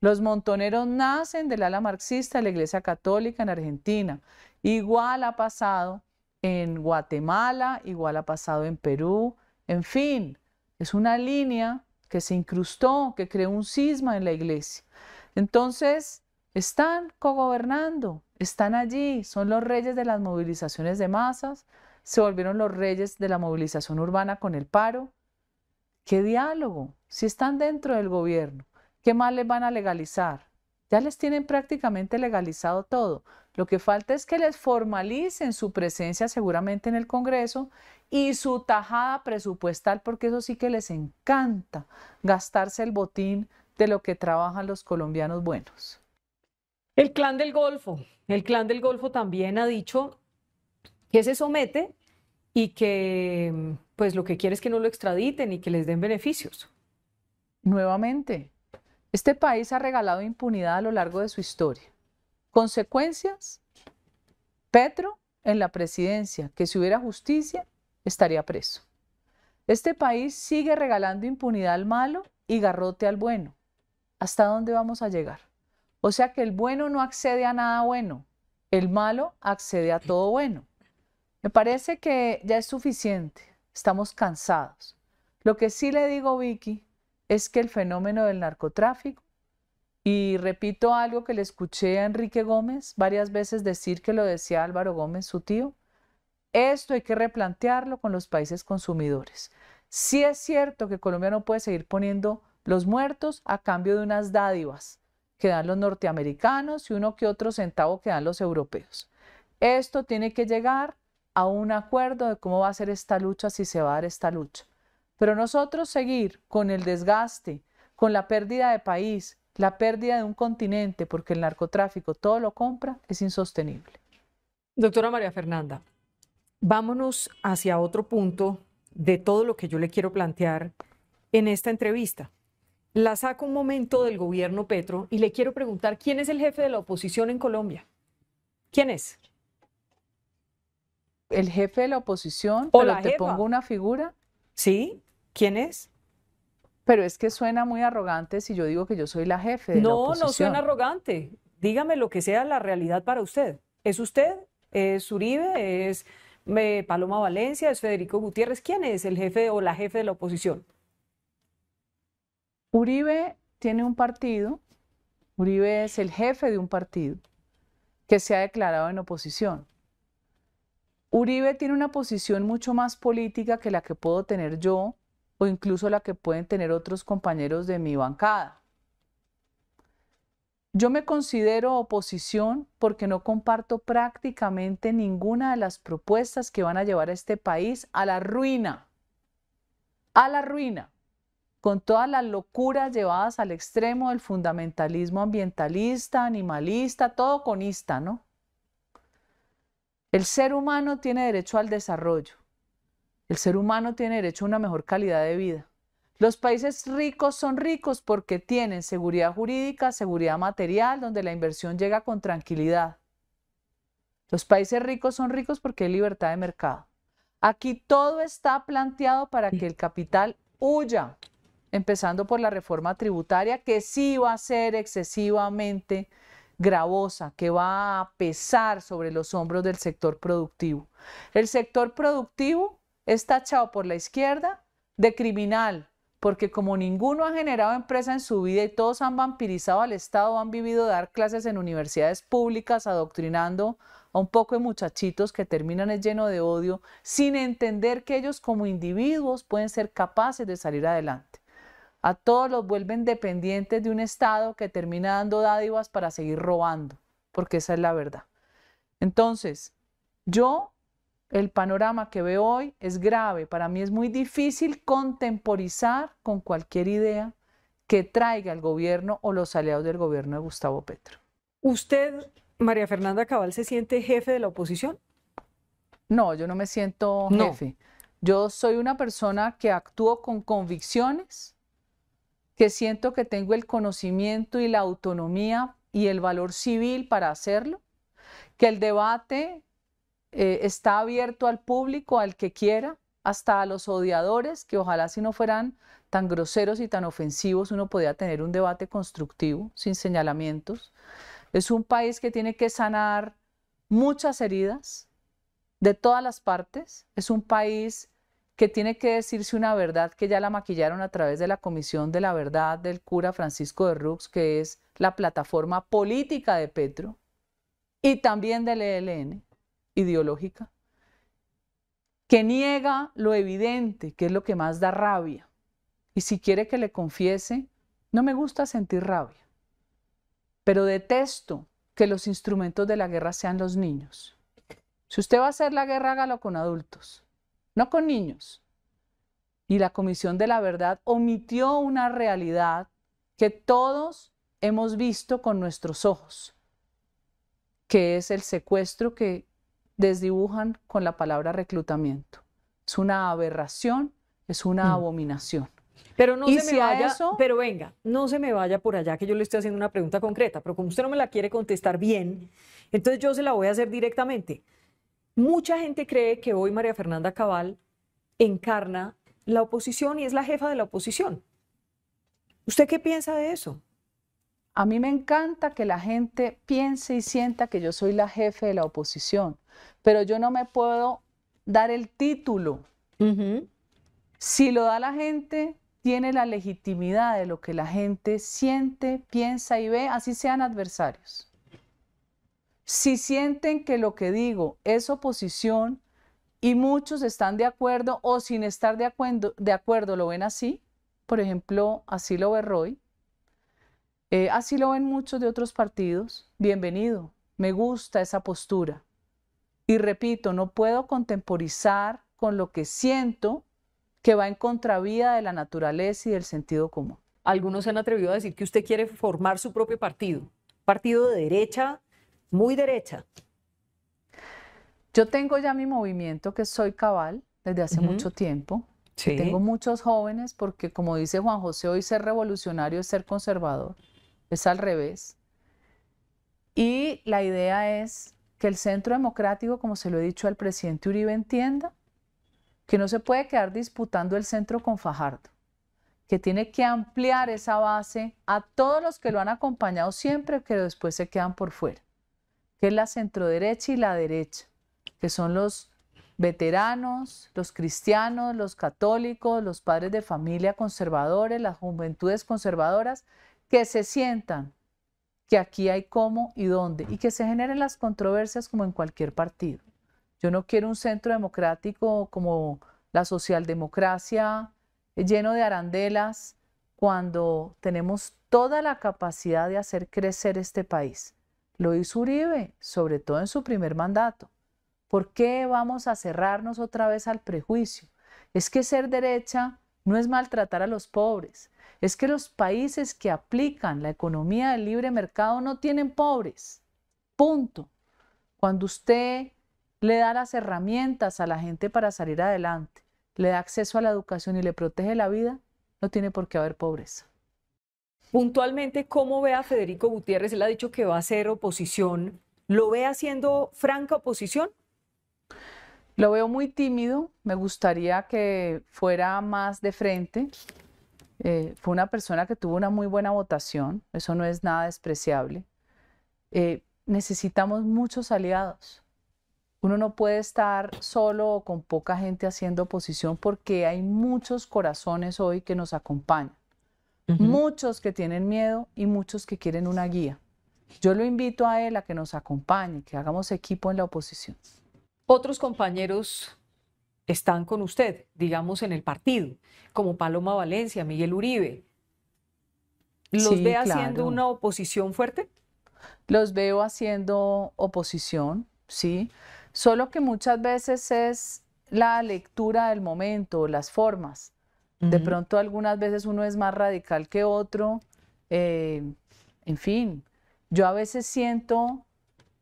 Los montoneros nacen del ala marxista de la Iglesia Católica en Argentina. Igual ha pasado en Guatemala, igual ha pasado en Perú. En fin, es una línea que se incrustó, que creó un cisma en la iglesia. Entonces, están cogobernando, están allí, son los reyes de las movilizaciones de masas, se volvieron los reyes de la movilización urbana con el paro. ¿Qué diálogo? Si están dentro del gobierno, ¿qué más les van a legalizar? Ya les tienen prácticamente legalizado todo. Lo que falta es que les formalicen su presencia seguramente en el Congreso y su tajada presupuestal, porque eso sí que les encanta gastarse el botín de lo que trabajan los colombianos buenos.
El clan del Golfo. El clan del Golfo también ha dicho que se somete y que pues lo que quiere es que no lo extraditen y que les den beneficios.
Nuevamente, este país ha regalado impunidad a lo largo de su historia. Consecuencias, Petro en la presidencia, que si hubiera justicia, estaría preso. Este país sigue regalando impunidad al malo y garrote al bueno. ¿Hasta dónde vamos a llegar? O sea que el bueno no accede a nada bueno, el malo accede a todo bueno. Me parece que ya es suficiente, estamos cansados. Lo que sí le digo, Vicky, es que el fenómeno del narcotráfico, y repito algo que le escuché a Enrique Gómez varias veces decir que lo decía Álvaro Gómez, su tío, esto hay que replantearlo con los países consumidores. si es cierto que Colombia no puede seguir poniendo los muertos a cambio de unas dádivas que dan los norteamericanos y uno que otro centavo que dan los europeos. Esto tiene que llegar a un acuerdo de cómo va a ser esta lucha, si se va a dar esta lucha. Pero nosotros seguir con el desgaste, con la pérdida de país, la pérdida de un continente, porque el narcotráfico todo lo compra, es insostenible.
Doctora María Fernanda,
vámonos
hacia otro punto de todo lo que yo le quiero plantear en esta entrevista. La saco un momento del gobierno Petro y le quiero preguntar quién es el jefe de la oposición en Colombia.
¿Quién es? el jefe de la oposición, o la te pongo una figura. ¿Sí? ¿Quién es? Pero es que suena muy arrogante si yo digo que yo soy la jefe de no, la oposición. No, no suena arrogante. Dígame lo que sea la
realidad para usted. ¿Es usted? ¿Es Uribe? ¿Es eh, Paloma Valencia? ¿Es Federico Gutiérrez? ¿Quién es el jefe o la jefe de la oposición?
Uribe tiene un partido. Uribe es el jefe de un partido que se ha declarado en oposición. Uribe tiene una posición mucho más política que la que puedo tener yo o incluso la que pueden tener otros compañeros de mi bancada. Yo me considero oposición porque no comparto prácticamente ninguna de las propuestas que van a llevar a este país a la ruina, a la ruina, con todas las locuras llevadas al extremo del fundamentalismo ambientalista, animalista, todo conista, ¿no? El ser humano tiene derecho al desarrollo. El ser humano tiene derecho a una mejor calidad de vida. Los países ricos son ricos porque tienen seguridad jurídica, seguridad material, donde la inversión llega con tranquilidad. Los países ricos son ricos porque hay libertad de mercado. Aquí todo está planteado para que el capital huya, empezando por la reforma tributaria, que sí va a ser excesivamente gravosa que va a pesar sobre los hombros del sector productivo. El sector productivo está tachado por la izquierda de criminal, porque como ninguno ha generado empresa en su vida y todos han vampirizado al Estado, han vivido dar clases en universidades públicas, adoctrinando a un poco de muchachitos que terminan lleno de odio, sin entender que ellos como individuos pueden ser capaces de salir adelante. A todos los vuelven dependientes de un Estado que termina dando dádivas para seguir robando, porque esa es la verdad. Entonces, yo, el panorama que veo hoy es grave. Para mí es muy difícil contemporizar con cualquier idea que traiga el gobierno o los aliados del gobierno de Gustavo Petro. ¿Usted, María Fernanda Cabal, se siente jefe de la oposición? No, yo no me siento jefe. Yo soy una persona que actúo con convicciones, que siento que tengo el conocimiento y la autonomía y el valor civil para hacerlo, que el debate eh, está abierto al público, al que quiera, hasta a los odiadores, que ojalá si no fueran tan groseros y tan ofensivos, uno podía tener un debate constructivo, sin señalamientos. Es un país que tiene que sanar muchas heridas de todas las partes. Es un país que tiene que decirse una verdad que ya la maquillaron a través de la Comisión de la Verdad del cura Francisco de Rux, que es la plataforma política de Petro y también del ELN, ideológica, que niega lo evidente, que es lo que más da rabia. Y si quiere que le confiese, no me gusta sentir rabia, pero detesto que los instrumentos de la guerra sean los niños. Si usted va a hacer la guerra, hágalo con adultos no con niños. Y la Comisión de la Verdad omitió una realidad que todos hemos visto con nuestros ojos, que es el secuestro que desdibujan con la palabra reclutamiento. Es una aberración, es una mm. abominación. Pero
no pero venga, no se me vaya por allá que yo le estoy haciendo una pregunta concreta, pero como usted no me la quiere contestar bien, entonces yo se la voy a hacer directamente. Mucha gente cree que hoy María Fernanda Cabal encarna la oposición y es la jefa de la oposición.
¿Usted qué piensa de eso? A mí me encanta que la gente piense y sienta que yo soy la jefe de la oposición, pero yo no me puedo dar el título. Si lo da la gente, tiene la legitimidad de lo que la gente siente, piensa y ve, así sean adversarios. Si sienten que lo que digo es oposición y muchos están de acuerdo o sin estar de acuerdo, de acuerdo lo ven así, por ejemplo, así lo ve Roy, eh, así lo ven muchos de otros partidos, bienvenido, me gusta esa postura. Y repito, no puedo contemporizar con lo que siento que va en contravía de la naturaleza y del sentido común.
Algunos se han atrevido a decir que usted quiere formar su propio partido, partido de derecha muy
derecha. Yo tengo ya mi movimiento que soy cabal desde hace mucho tiempo. Tengo muchos jóvenes porque, como dice Juan José, hoy ser revolucionario es ser conservador, es al revés. Y la idea es que el centro democrático, como se lo he dicho al presidente Uribe, entienda que no se puede quedar disputando el centro con Fajardo, que tiene que ampliar esa base a todos los que lo han acompañado siempre, que después se quedan por fuera que es la centroderecha y la derecha, que son los veteranos, los cristianos, los católicos, los padres de familia conservadores, las juventudes conservadoras, que se sientan que aquí hay cómo y dónde y que se generen las controversias como en cualquier partido. Yo no quiero un centro democrático como la socialdemocracia eh, lleno de arandelas cuando tenemos toda la capacidad de hacer crecer este país. Lo hizo Uribe, sobre todo en su primer mandato. ¿Por qué vamos a cerrarnos otra vez al prejuicio? Es que ser derecha no es maltratar a los pobres. Es que los países que aplican la economía del libre mercado no tienen pobres. Punto. Cuando usted le da las herramientas a la gente para salir adelante, le da acceso a la educación y le protege la vida, no tiene por qué haber pobreza.
Puntualmente, ¿cómo ve a Federico Gutiérrez? Él ha dicho que va a hacer oposición. ¿Lo ve haciendo franca
oposición? Lo veo muy tímido, me gustaría que fuera más de frente. Eh, fue una persona que tuvo una muy buena votación, eso no es nada despreciable. Eh, necesitamos muchos aliados. Uno no puede estar solo o con poca gente haciendo oposición porque hay muchos corazones hoy que nos acompañan muchos que tienen miedo y muchos que quieren una guía. Yo lo invito a él a que nos acompañe, que hagamos equipo en la oposición.
Otros compañeros están con usted, digamos, en el partido, como Paloma Valencia, Miguel Uribe.
¿Los ve haciendo una
oposición fuerte?
Los veo haciendo oposición, sí. Solo que muchas veces es la lectura del momento, las formas. De pronto algunas veces uno es más radical que otro. Eh, en fin, yo a veces siento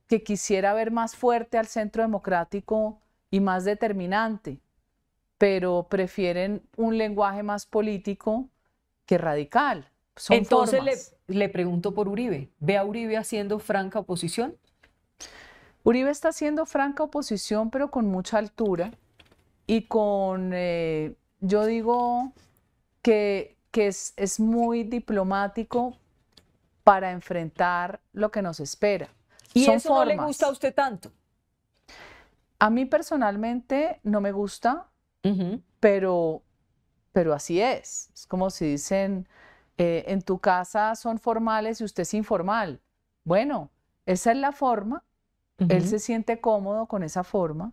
que quisiera ver más fuerte al centro democrático y más determinante, pero prefieren un lenguaje más político que radical. Entonces le, le, pregunto por Uribe. ¿Ve a Uribe haciendo franca oposición? Uribe está haciendo franca oposición, pero con mucha altura y con eh, yo digo que, es, es muy diplomático para enfrentar lo que nos espera. ¿Y eso no le gusta a usted tanto? A mí personalmente no me gusta, pero, pero así es. Es como si dicen, eh, en tu casa son formales y usted es informal. Bueno, esa es la forma. Él se siente cómodo con esa forma.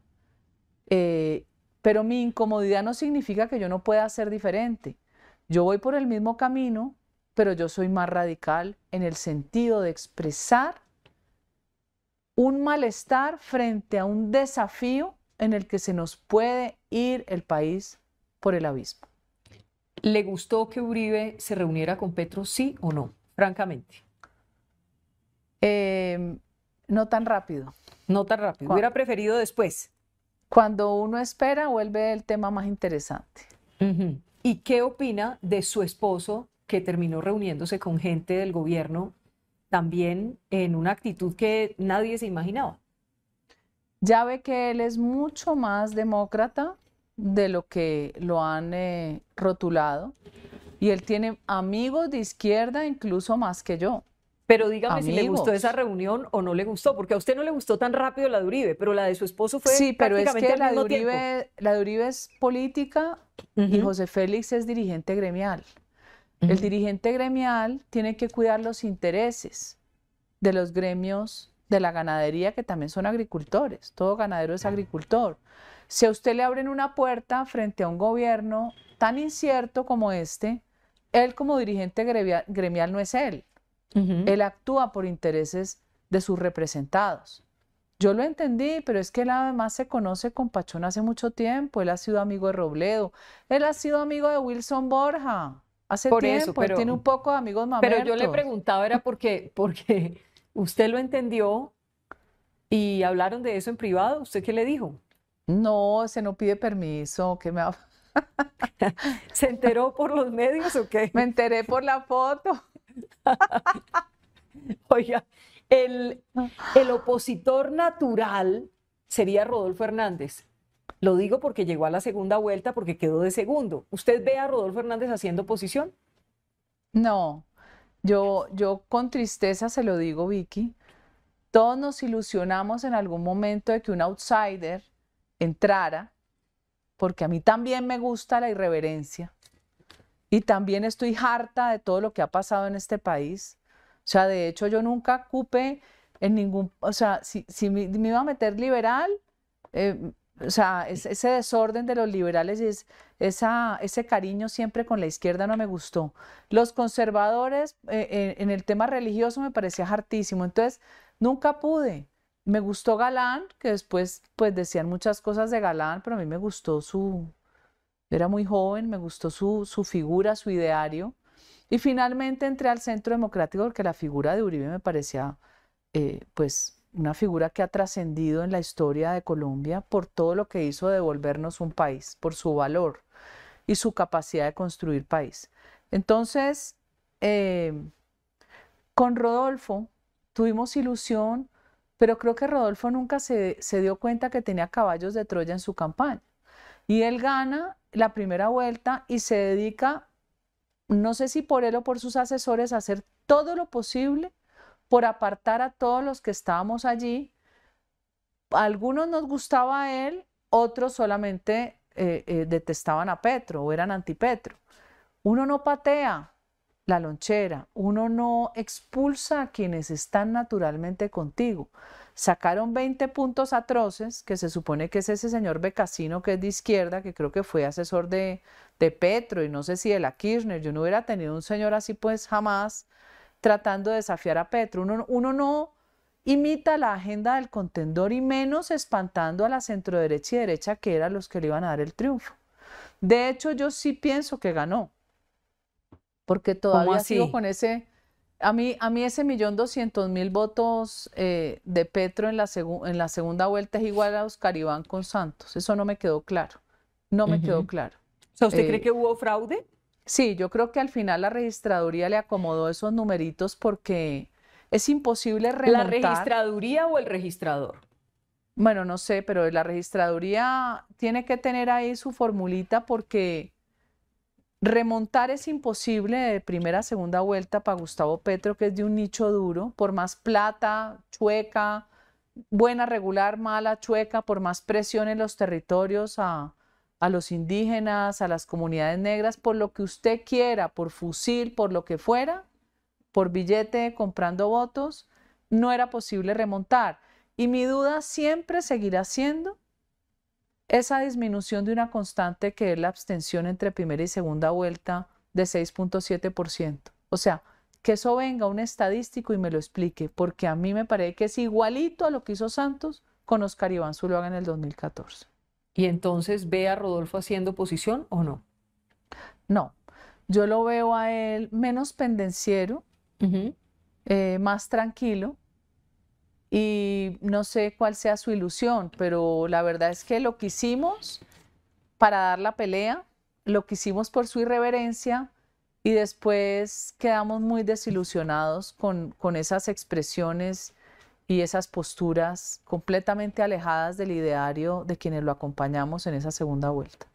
Eh, pero mi incomodidad no significa que yo no pueda ser diferente. Yo voy por el mismo camino, pero yo soy más radical en el sentido de expresar un malestar frente a un desafío en el que se nos puede ir el país por el abismo. ¿Le gustó que Uribe se reuniera con
Petro, sí o no? Francamente.
Em,
no tan rápido. No tan rápido. Hubiera preferido después.
Cuando uno espera, vuelve el tema más interesante. ¿Y
qué opina de su esposo que terminó reuniéndose con gente del gobierno también en una actitud que nadie se imaginaba?
Ya ve que él es mucho más demócrata de lo que lo han eh, rotulado y él tiene amigos de izquierda incluso más que yo. Pero dígame si le gustó esa
reunión o no le gustó, porque a usted no le gustó tan rápido la de Uribe, pero la de su esposo fue sí, pero es que la de Uribe,
la es política y José Félix es dirigente gremial. El dirigente gremial tiene que cuidar los intereses de los gremios de la ganadería, que también son agricultores. Todo ganadero es agricultor. Si a usted le abren una puerta frente a un gobierno tan incierto como este, él como dirigente gremial no es él él actúa por intereses de sus representados. Yo lo entendí, pero es que él además se conoce con Pachón hace mucho tiempo. Él ha sido amigo de Robledo. Él ha sido amigo de Wilson Borja. Hace por tiempo, eso, él tiene un poco de amigos mamertos. Pero yo le preguntaba, era porque,
porque usted
lo entendió y hablaron de eso en privado. ¿Usted qué le dijo? No, se no pide permiso, que me ¿Se enteró por los medios o qué? Me enteré por la
foto. Oiga, el, el opositor natural sería Rodolfo Hernández. Lo digo porque llegó a la segunda vuelta porque quedó de segundo. ¿Usted ve a Rodolfo Hernández haciendo oposición?
No, yo, yo con tristeza se lo digo, Vicky. Todos nos ilusionamos en algún momento de que un outsider entrara, porque a mí también me gusta la irreverencia. Y también estoy harta de todo lo que ha pasado en este país. O sea, de hecho yo nunca cupe en ningún, o sea, si, me, iba a meter liberal, eh, o sea, ese desorden de los liberales y es, esa, ese cariño siempre con la izquierda no me gustó. Los conservadores en, eh, eh, en, el tema religioso me parecía hartísimo, entonces nunca pude. Me gustó Galán, que después pues decían muchas cosas de Galán, pero a mí me gustó su, era muy joven, me gustó su, figura, su ideario. Y finalmente entré al Centro Democrático porque la figura de Uribe me parecía, eh, pues, una figura que ha trascendido en la historia de Colombia por todo lo que hizo devolvernos un país, por su valor y su capacidad de construir país. Entonces, eh, con Rodolfo tuvimos ilusión, pero creo que Rodolfo nunca se, se dio cuenta que tenía caballos de Troya en su campaña. Y él gana la primera vuelta y se dedica, no sé si por él o por sus asesores, a hacer todo lo posible por apartar a todos los que estábamos allí. algunos nos gustaba a él, otros solamente eh, eh, detestaban a Petro o eran anti Petro Uno no patea, la lonchera. Uno no expulsa a quienes están naturalmente contigo. Sacaron 20 puntos atroces, que se supone que es ese señor Becasino que es de izquierda, que creo que fue asesor de, Petro y no sé si de la Kirchner. Yo no hubiera tenido un señor así pues jamás tratando de desafiar a Petro. Uno, uno no imita la agenda del contendor y menos espantando a la centroderecha y derecha que eran los que le iban a dar el triunfo. De hecho, yo sí pienso que ganó porque todavía sigo con ese... A mí, a mí ese millón doscientos mil votos eh, de Petro en la, en la segunda vuelta es igual a Oscar Iván con Santos. Eso no me quedó claro. No me quedó claro. O sea, ¿usted eh, cree que hubo fraude? Sí, yo creo que al final la registraduría le acomodó esos numeritos porque es imposible remontar. ¿La registraduría o el registrador? Bueno, no sé, pero la registraduría tiene que tener ahí su formulita porque Remontar es imposible de primera a segunda vuelta para Gustavo Petro, que es de un nicho duro, por más plata, chueca, buena, regular, mala, chueca, por más presión en los territorios a, a los indígenas, a las comunidades negras, por lo que usted quiera, por fusil, por lo que fuera, por billete comprando votos, no era posible remontar. Y mi duda siempre seguirá siendo esa disminución de una constante que es la abstención entre primera y segunda vuelta de 6.7%. O sea, que eso venga un estadístico y me lo explique, porque a mí me parece que es igualito a lo que hizo Santos con Oscar Iván Zuluaga en el 2014. ¿Y entonces ve a Rodolfo haciendo oposición o no? No, yo lo veo a él menos pendenciero, eh, más tranquilo, y no sé cuál sea su ilusión, pero la verdad es que lo que hicimos para dar la pelea, lo que hicimos por su irreverencia y después quedamos muy desilusionados con, con esas expresiones y esas posturas completamente alejadas del ideario de quienes lo acompañamos en esa segunda vuelta.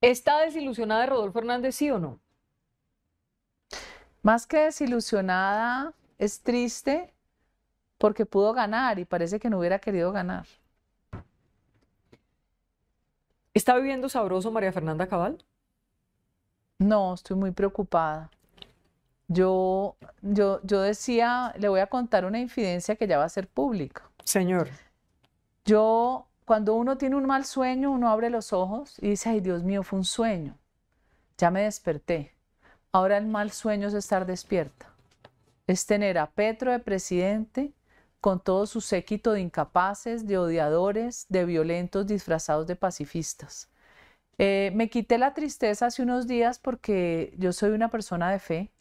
¿Está desilusionada de Rodolfo Hernández, sí o no?
Más que desilusionada, es triste porque pudo ganar y parece que no hubiera querido ganar. ¿Está viviendo sabroso María Fernanda Cabal? No, estoy muy preocupada. Yo, yo, yo decía, le voy a contar una infidencia que ya va a ser pública. Señor. Yo, cuando uno tiene un mal sueño, uno abre los ojos y dice, ay Dios mío, fue un sueño. Ya me desperté. Ahora el mal sueño es estar despierta. Es tener a Petro de presidente, con todo su séquito de incapaces, de odiadores, de violentos disfrazados de pacifistas. Eh, me quité la tristeza hace unos días porque yo soy una persona de fe.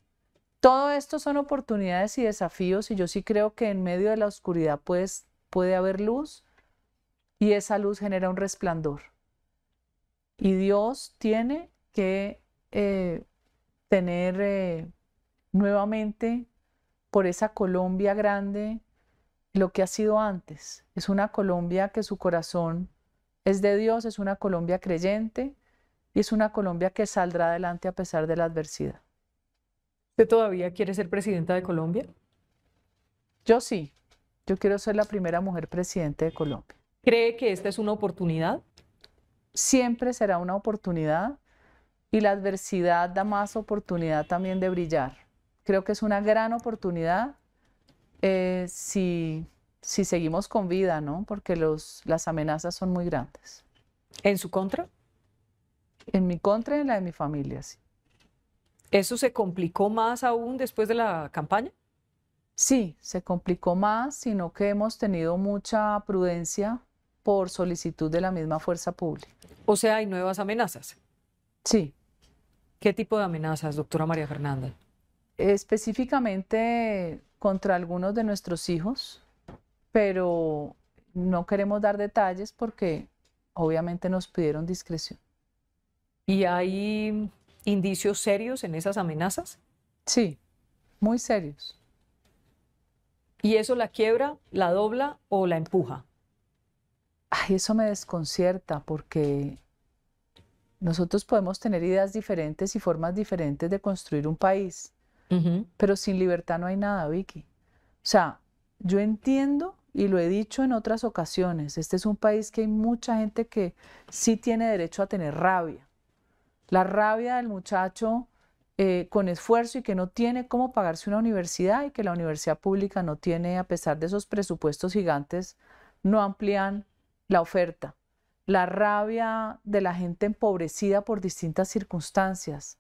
Todo esto son oportunidades y desafíos y yo sí creo que en medio de la oscuridad pues, puede haber luz y esa luz genera un resplandor. Y Dios tiene que eh, tener eh, nuevamente por esa Colombia grande, lo que ha sido antes. Es una Colombia que su corazón es de Dios, es una Colombia creyente y es una Colombia que saldrá adelante a pesar de la adversidad. ¿Usted todavía quiere ser presidenta de Colombia? Yo sí. Yo quiero ser la primera mujer presidente de Colombia. ¿Cree que esta es una oportunidad? Siempre será una oportunidad y la adversidad da más oportunidad también de brillar. Creo que es una gran oportunidad eh, si, seguimos con vida, ¿no? Porque los, las amenazas son muy grandes. ¿En su contra? En mi contra y en la de mi familia, sí. ¿Eso se complicó
más aún después de la campaña?
Sí, se complicó más, sino que hemos tenido mucha prudencia por solicitud de la misma fuerza pública. O sea,
hay nuevas amenazas.
Sí. ¿Qué tipo de amenazas, doctora María Fernanda? Específicamente contra algunos de nuestros hijos, pero no queremos dar detalles porque obviamente nos pidieron discreción.
¿Y hay indicios serios en esas amenazas?
Sí, muy serios.
¿Y eso la quiebra, la dobla
o la empuja? Ay, eso me desconcierta porque nosotros podemos tener ideas diferentes y formas diferentes de construir un país, pero sin libertad no hay nada, Vicky. O sea, yo entiendo y lo he dicho en otras ocasiones, este es un país que hay mucha gente que sí tiene derecho a tener rabia. La rabia del muchacho eh, con esfuerzo y que no tiene cómo pagarse una universidad y que la universidad pública no tiene, a pesar de esos presupuestos gigantes, no amplían la oferta. La rabia de la gente empobrecida por distintas circunstancias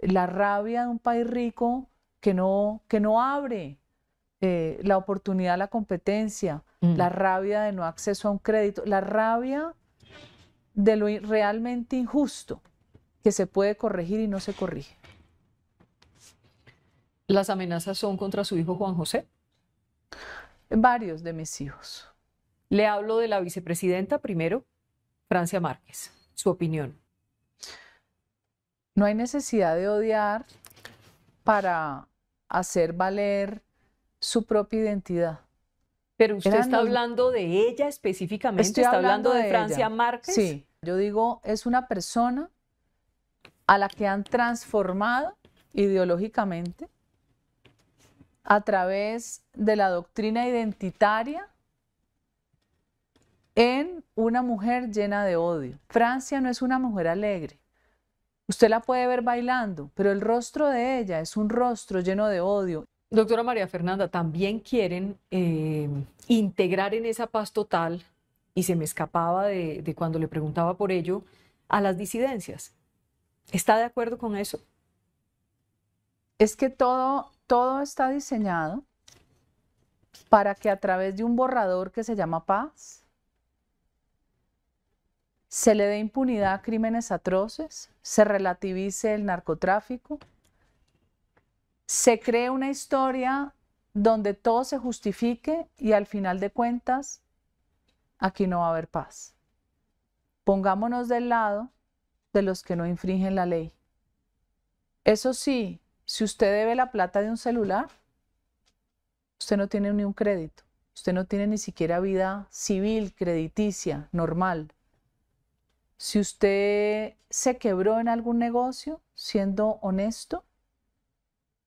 la rabia de un país rico que no, que no abre eh, la oportunidad a la competencia, mm. la rabia de no acceso a un crédito, la rabia de lo realmente injusto que se puede corregir y no se corrige. ¿Las amenazas son contra su hijo Juan José? Varios de mis
hijos. Le hablo de la vicepresidenta primero, Francia Márquez. Su opinión.
No hay necesidad de odiar para hacer valer su propia identidad. Pero usted está hablando
de ella específicamente, está hablando, de, Francia Márquez. Sí,
yo digo, es una persona a la que han transformado ideológicamente a través de la doctrina identitaria en una mujer llena de odio. Francia no es una mujer alegre. Usted la puede ver bailando, pero el rostro de ella es un rostro lleno de odio. Doctora María Fernanda, también quieren eh,
integrar en esa paz total, y se me escapaba de, cuando le preguntaba por ello,
a las disidencias. ¿Está de acuerdo con eso? Es que todo, todo está diseñado para que a través de un borrador que se llama paz, se le dé impunidad a crímenes atroces, se relativice el narcotráfico, se cree una historia donde todo se justifique y al final de cuentas aquí no va a haber paz. Pongámonos del lado de los que no infringen la ley. Eso sí, si usted debe la plata de un celular, usted no tiene ni un crédito, usted no tiene ni siquiera vida civil, crediticia, normal. Si usted se quebró en algún negocio, siendo honesto,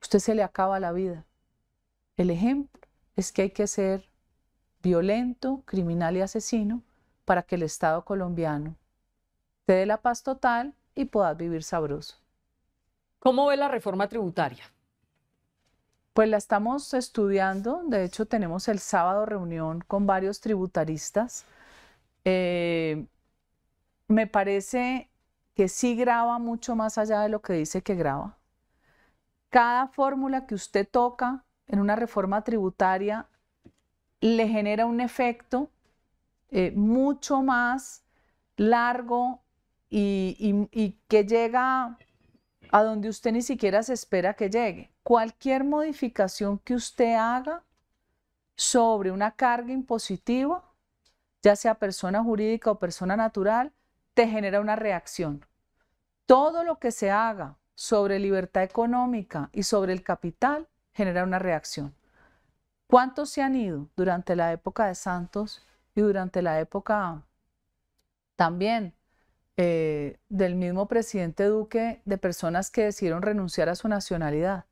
usted se le acaba la vida. El ejemplo es que hay que ser violento, criminal y asesino para que el Estado colombiano te dé la paz total y puedas vivir sabroso. ¿Cómo
ve la reforma tributaria?
Pues la estamos estudiando, de hecho tenemos el sábado reunión con varios tributaristas. Eh, me parece que sí graba mucho más allá de lo que dice que graba. Cada fórmula que usted toca en una reforma tributaria le genera un efecto eh, mucho más largo y que llega a donde usted ni siquiera se espera que llegue. Cualquier modificación que usted haga sobre una carga impositiva, ya sea persona jurídica o persona natural, te genera una reacción. Todo lo que se haga sobre libertad económica y sobre el capital genera una reacción. ¿Cuántos se han ido durante la época de Santos y durante la época también eh, del mismo presidente Duque de personas que decidieron renunciar a su nacionalidad?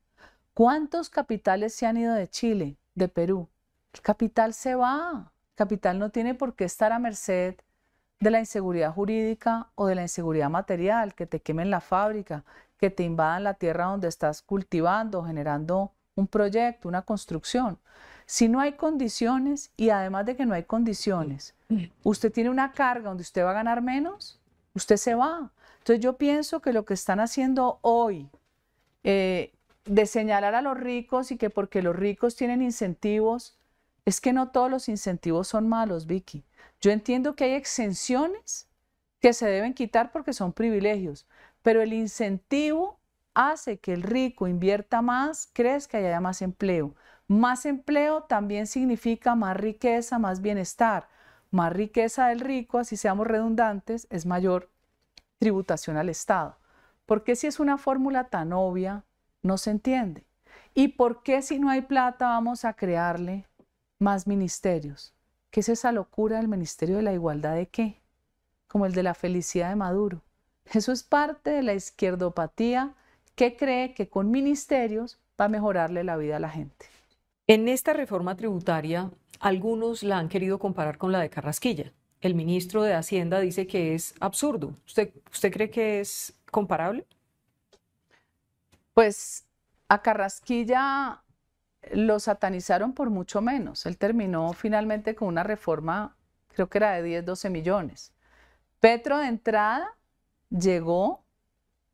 ¿Cuántos capitales se han ido de Chile, de Perú? El capital se va, el capital no tiene por qué estar a merced de la inseguridad jurídica o de la inseguridad material, que te quemen la fábrica, que te invadan la tierra donde estás cultivando, generando un proyecto, una construcción. Si no hay condiciones y además de que no hay condiciones, mm. usted tiene una carga donde usted va a ganar menos, usted se va. Entonces yo pienso que lo que están haciendo hoy eh, de señalar a los ricos y que porque los ricos tienen incentivos, es que no todos los incentivos son malos, Vicky. Yo entiendo que hay exenciones que se deben quitar porque son privilegios, pero el incentivo hace que el rico invierta más, crezca y haya más empleo. Más empleo también significa más riqueza, más bienestar. Más riqueza del rico, así seamos redundantes, es mayor tributación al Estado. ¿Por qué si es una fórmula tan obvia no se entiende? ¿Y por qué si no hay plata vamos a crearle más ministerios? ¿Qué es esa locura del Ministerio de la Igualdad de qué? Como el de la felicidad de Maduro. Eso es parte de la izquierdopatía que cree que con ministerios va a mejorarle la vida a la gente.
En esta reforma tributaria,
algunos la
han querido comparar con la de Carrasquilla. El ministro de Hacienda dice que es absurdo. ¿Usted,
usted cree que es comparable? Pues a Carrasquilla lo satanizaron por mucho menos. Él terminó finalmente con una reforma, creo que era de 10, 12 millones. Petro de entrada llegó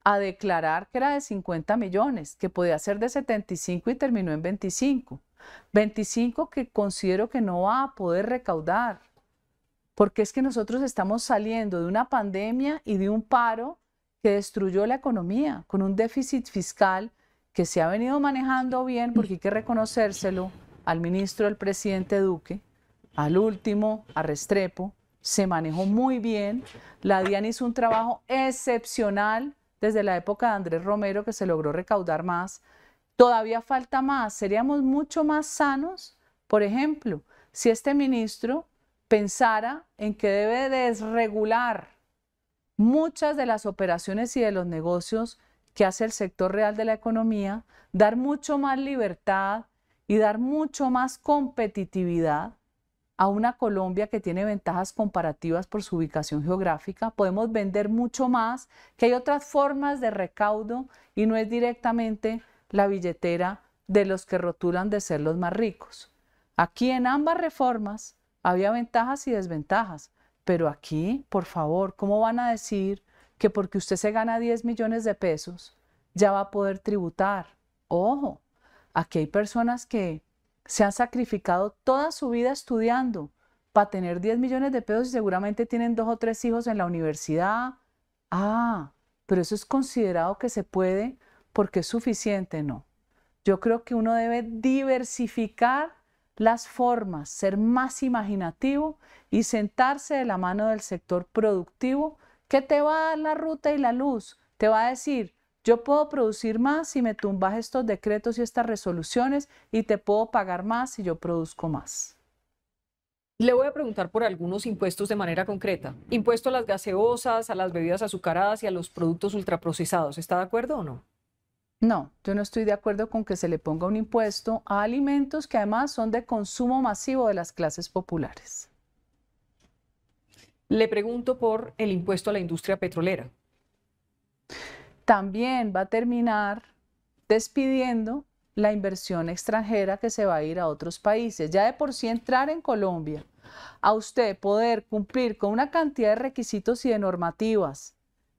a declarar que era de 50 millones, que podía ser de 75 y terminó en 25. 25 que considero que no va a poder recaudar, porque es que nosotros estamos saliendo de una pandemia y de un paro que destruyó la economía, con un déficit fiscal que se ha venido manejando bien, porque hay que reconocérselo al ministro, al presidente Duque, al último, a Restrepo, se manejó muy bien. La DIAN hizo un trabajo excepcional desde la época de Andrés Romero, que se logró recaudar más. Todavía falta más, seríamos mucho más sanos, por ejemplo, si este ministro pensara en que debe desregular muchas de las operaciones y de los negocios que hace el sector real de la economía, dar mucho más libertad y dar mucho más competitividad a una Colombia que tiene ventajas comparativas por su ubicación geográfica. Podemos vender mucho más, que hay otras formas de recaudo y no es directamente la billetera de los que rotulan de ser los más ricos. Aquí en ambas reformas había ventajas y desventajas, pero aquí, por favor, ¿cómo van a decir que porque usted se gana 10 millones de pesos, ya va a poder tributar. Ojo, aquí hay personas que se han sacrificado toda su vida estudiando para tener 10 millones de pesos y seguramente tienen dos o tres hijos en la universidad. Ah, pero eso es considerado que se puede porque es suficiente, no. Yo creo que uno debe diversificar las formas, ser más imaginativo y sentarse de la mano del sector productivo ¿Qué te va a dar la ruta y la luz? Te va a decir, yo puedo producir más si me tumbas estos decretos y estas resoluciones y te puedo pagar más si yo produzco más.
Le voy a preguntar por algunos impuestos de manera concreta. Impuesto a las gaseosas, a las bebidas azucaradas y a los productos ultraprocesados. ¿Está de acuerdo o no?
No, yo no estoy de acuerdo con que se le ponga un impuesto a alimentos que además son de consumo masivo de las clases populares.
Le pregunto por el impuesto a la industria petrolera.
También va a terminar despidiendo la inversión extranjera que se va a ir a otros países. Ya de por sí entrar en Colombia, a usted poder cumplir con una cantidad de requisitos y de normativas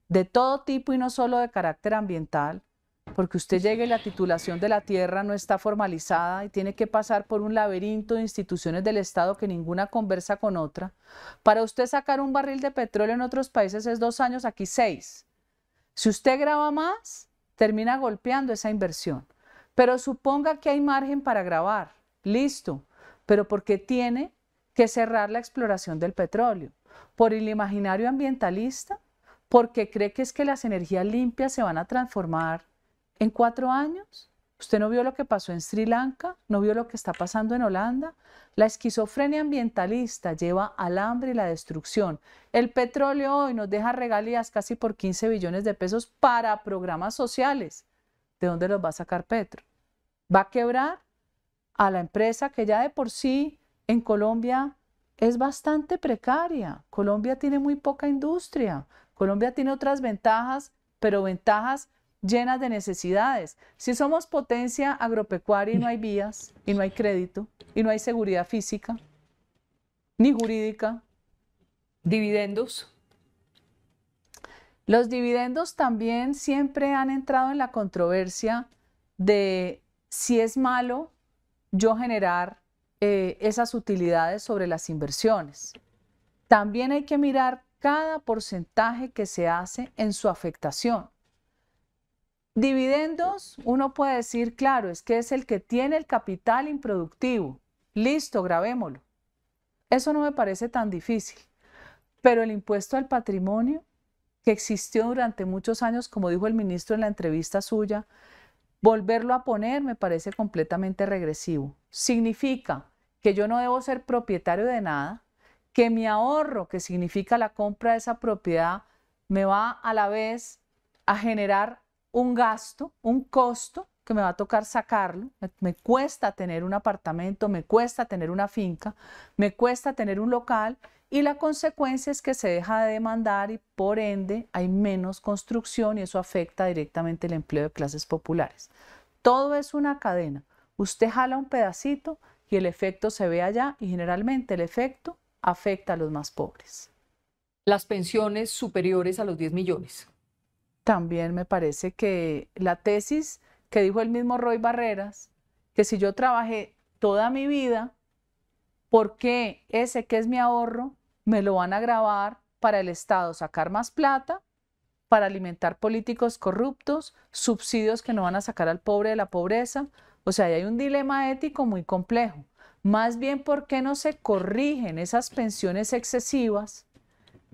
de todo tipo y no solo de carácter ambiental, porque usted llegue y la titulación de la tierra no está formalizada y tiene que pasar por un laberinto de instituciones del Estado que ninguna conversa con otra. Para usted sacar un barril de petróleo en otros países es dos años, aquí seis. Si usted graba más, termina golpeando esa inversión. Pero suponga que hay margen para grabar, listo, pero porque tiene que cerrar la exploración del petróleo? ¿Por el imaginario ambientalista? ¿Porque cree que es que las energías limpias se van a transformar en cuatro años, usted no vio lo que pasó en Sri Lanka, no vio lo que está pasando en Holanda. La esquizofrenia ambientalista lleva al hambre y la destrucción. El petróleo hoy nos deja regalías casi por 15 billones de pesos para programas sociales. ¿De dónde los va a sacar Petro? Va a quebrar a la empresa que ya de por sí en Colombia es bastante precaria. Colombia tiene muy poca industria. Colombia tiene otras ventajas, pero ventajas llenas de necesidades. Si somos potencia agropecuaria y no hay vías, y no hay crédito, y no hay seguridad física, ni jurídica. Dividendos. Los dividendos también siempre han entrado en la controversia de si es malo yo generar eh, esas utilidades sobre las inversiones. También hay que mirar cada porcentaje que se hace en su afectación. Dividendos, uno puede decir, claro, es que es el que tiene el capital improductivo. Listo, grabémoslo. Eso no me parece tan difícil. Pero el impuesto al patrimonio, que existió durante muchos años, como dijo el ministro en la entrevista suya, volverlo a poner me parece completamente regresivo. Significa que yo no debo ser propietario de nada, que mi ahorro, que significa la compra de esa propiedad, me va a la vez a generar un gasto, un costo que me va a tocar sacarlo. Me, cuesta tener un apartamento, me cuesta tener una finca, me cuesta tener un local y la consecuencia es que se deja de demandar y por ende hay menos construcción y eso afecta directamente el empleo de clases populares. Todo es una cadena. Usted jala un pedacito y el efecto se ve allá y generalmente el efecto afecta a los más pobres.
Las pensiones superiores a los 10 millones
también me parece que la tesis que dijo el mismo Roy Barreras, que si yo trabajé toda mi vida, ¿por qué ese que es mi ahorro me lo van a grabar para el Estado sacar más plata, para alimentar políticos corruptos, subsidios que no van a sacar al pobre de la pobreza? O sea, hay un dilema ético muy complejo. Más bien, ¿por qué no se corrigen esas pensiones excesivas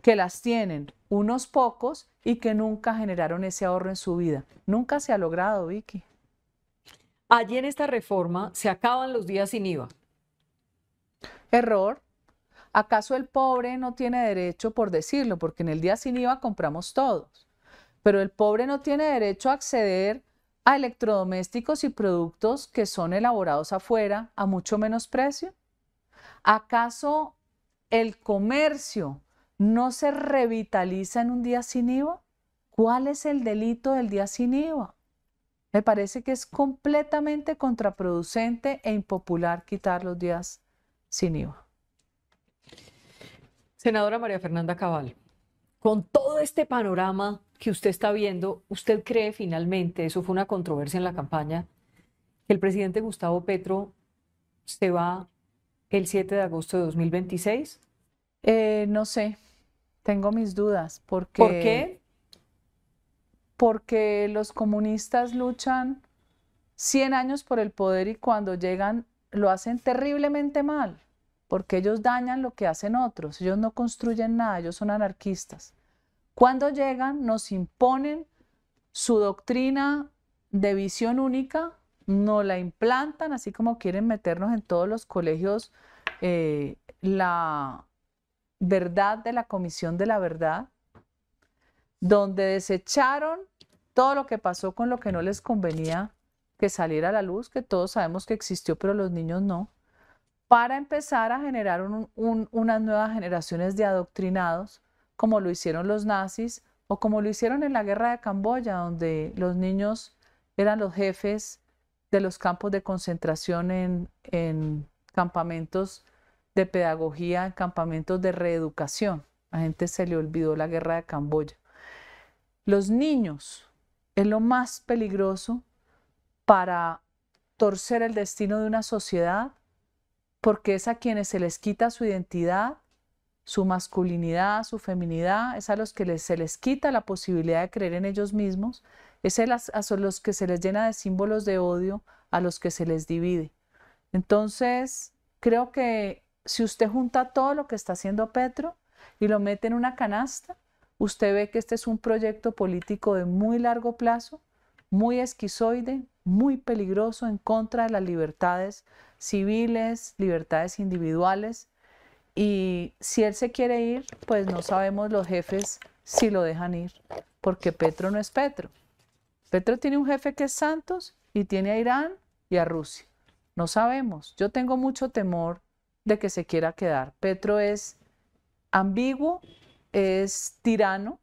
que las tienen unos pocos y que nunca generaron ese ahorro en su vida. Nunca se ha logrado, Vicky.
Allí en esta reforma se acaban los días sin IVA.
Error. ¿Acaso el pobre no tiene derecho por decirlo? Porque en el día sin IVA compramos todos. Pero el pobre no tiene derecho a acceder a electrodomésticos y productos que son elaborados afuera a mucho menos precio. ¿Acaso el comercio no se revitaliza en un día sin IVA? ¿Cuál es el delito del día sin IVA? Me parece que es completamente contraproducente e impopular quitar los días sin IVA.
Senadora María Fernanda Cabal,
con todo este panorama
que usted está viendo, ¿usted cree finalmente, eso fue una controversia en la campaña, que el presidente Gustavo Petro se va el 7 de agosto de
2026? Eh, no sé, tengo mis dudas porque... ¿Por qué? Porque los comunistas luchan 100 años por el poder y cuando llegan lo hacen terriblemente mal, porque ellos dañan lo que hacen otros, ellos no construyen nada, ellos son anarquistas. Cuando llegan nos imponen su doctrina de visión única, no la implantan, así como quieren meternos en todos los colegios eh, la, verdad de la Comisión de la Verdad, donde desecharon todo lo que pasó con lo que no les convenía que saliera a la luz, que todos sabemos que existió, pero los niños no, para empezar a generar unas nuevas generaciones de adoctrinados, como lo hicieron los nazis o como lo hicieron en la guerra de Camboya, donde los niños eran los jefes de los campos de concentración en, en campamentos de pedagogía en campamentos de reeducación. A gente se le olvidó la guerra de Camboya. Los niños es lo más peligroso para torcer el destino de una sociedad porque es a quienes se les quita su identidad, su masculinidad, su feminidad, es a los que se les quita la posibilidad de creer en ellos mismos, es a los que se les llena de símbolos de odio, a los que se les divide. Entonces, creo que si usted junta todo lo que está haciendo Petro y lo mete en una canasta, usted ve que este es un proyecto político de muy largo plazo, muy esquizoide, muy peligroso en contra de las libertades civiles, libertades individuales. Y si él se quiere ir, pues no sabemos los jefes si lo dejan ir, porque Petro no es Petro. Petro tiene un jefe que es Santos y tiene a Irán y a Rusia. No sabemos. Yo tengo mucho temor de que se quiera quedar. Petro es ambiguo, es tirano,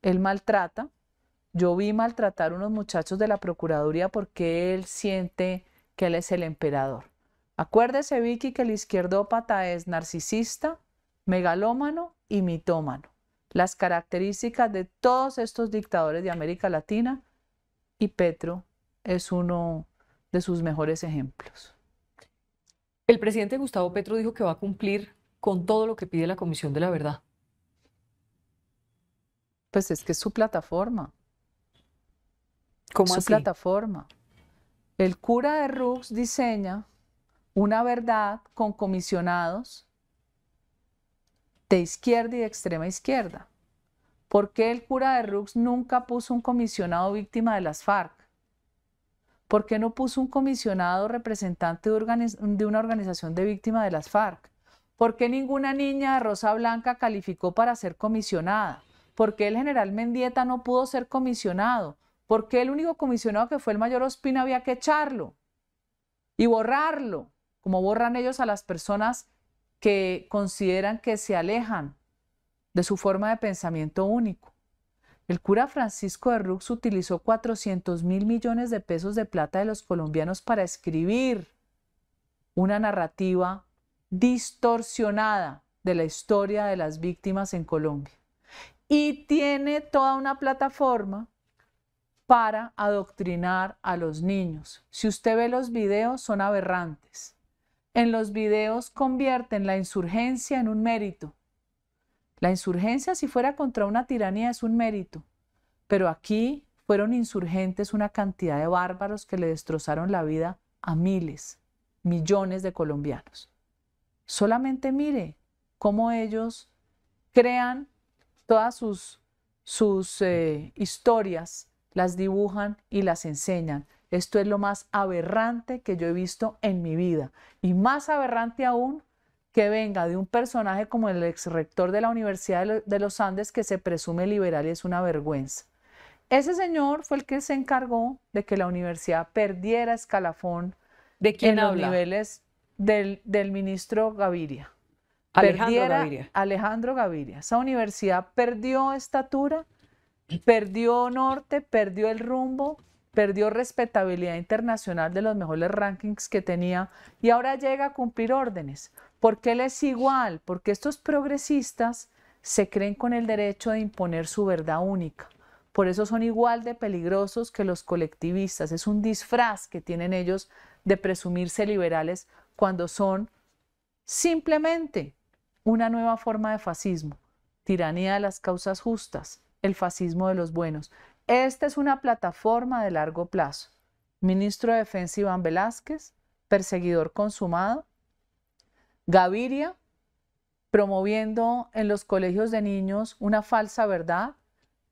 él maltrata. Yo vi maltratar a unos muchachos de la Procuraduría porque él siente que él es el emperador. Acuérdese, Vicky, que el izquierdópata es narcisista, megalómano y mitómano. Las características de todos estos dictadores de América Latina y Petro es uno de sus mejores ejemplos.
El presidente Gustavo Petro dijo que va a cumplir con todo lo que pide la Comisión de la Verdad. Pues es que es
su plataforma. ¿Cómo su plataforma. El cura de Rux diseña una verdad con comisionados de izquierda y de extrema izquierda. ¿Por qué el cura de Rux nunca puso un comisionado víctima de las FARC? ¿Por qué no puso un comisionado representante de, una organización de víctimas de las FARC? ¿Por qué ninguna niña de Rosa Blanca calificó para ser comisionada? ¿Por qué el general Mendieta no pudo ser comisionado? ¿Por qué el único comisionado que fue el mayor Ospina había que echarlo y borrarlo, como borran ellos a las personas que consideran que se alejan de su forma de pensamiento único? El cura Francisco de Rux utilizó 400 mil millones de pesos de plata de los colombianos para escribir una narrativa distorsionada de la historia de las víctimas en Colombia. Y tiene toda una plataforma para adoctrinar a los niños. Si usted ve los videos, son aberrantes. En los videos convierten la insurgencia en un mérito la insurgencia, si fuera contra una tiranía, es un mérito, pero aquí fueron insurgentes una cantidad de bárbaros que le destrozaron la vida a miles, millones de colombianos. Solamente mire cómo ellos crean todas sus, sus eh, historias, las dibujan y las enseñan. Esto es lo más aberrante que yo he visto en mi vida. Y más aberrante aún que venga de un personaje como el ex rector de la Universidad de los Andes que se presume liberal y es una vergüenza. Ese señor fue el que se encargó de que la universidad perdiera escalafón ¿De en los niveles del, ministro Gaviria.
Alejandro Gaviria.
Alejandro Gaviria. Esa universidad perdió estatura, perdió norte, perdió el rumbo, perdió respetabilidad internacional de los mejores rankings que tenía y ahora llega a cumplir órdenes. ¿Por qué él es igual, porque estos progresistas se creen con el derecho de imponer su verdad única. Por eso son igual de peligrosos que los colectivistas. Es un disfraz que tienen ellos de presumirse liberales cuando son simplemente una nueva forma de fascismo, tiranía de las causas justas, el fascismo de los buenos. Esta es una plataforma de largo plazo. Ministro de Defensa Iván Velázquez, perseguidor consumado, Gaviria, promoviendo en los colegios de niños una falsa verdad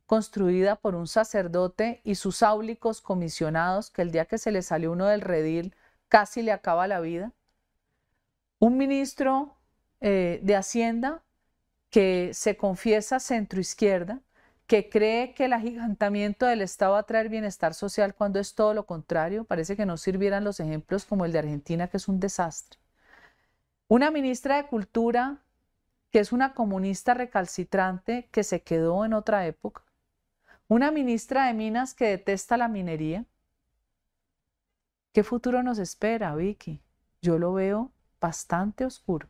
construida por un sacerdote y sus áulicos comisionados que el día que se le salió uno del redil casi le acaba la vida. Un ministro eh, de Hacienda que se confiesa centroizquierda, que cree que el agigantamiento del Estado va a traer bienestar social cuando es todo lo contrario. Parece que no sirvieran los ejemplos como el de Argentina, que es un desastre. Una ministra de Cultura que es una comunista recalcitrante que se quedó en otra época. Una ministra de Minas que detesta la minería. ¿Qué futuro nos espera, Vicky? Yo lo veo bastante oscuro.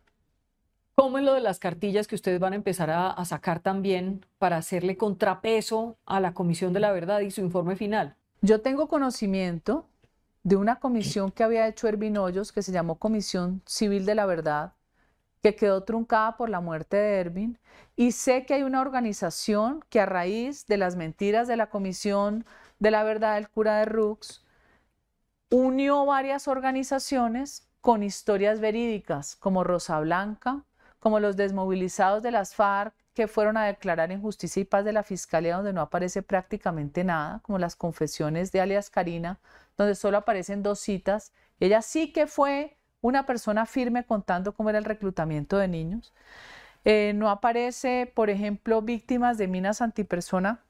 ¿Cómo es lo de las cartillas que ustedes van a empezar a, a, sacar también para hacerle contrapeso
a la Comisión de la Verdad y su informe final? Yo tengo conocimiento de una comisión que había hecho Ervin Hoyos, que se llamó Comisión Civil de la Verdad, que quedó truncada por la muerte de Ervin. Y sé que hay una organización que a raíz de las mentiras de la Comisión de la Verdad del cura de Rux, unió varias organizaciones con historias verídicas, como Rosa Blanca, como los desmovilizados de las FARC, que fueron a declarar en y Paz de la Fiscalía, donde no aparece prácticamente nada, como las confesiones de alias Karina, donde solo aparecen dos citas. Ella sí que fue una persona firme contando cómo era el reclutamiento de niños. Eh, no aparece, por ejemplo, víctimas de minas antipersona,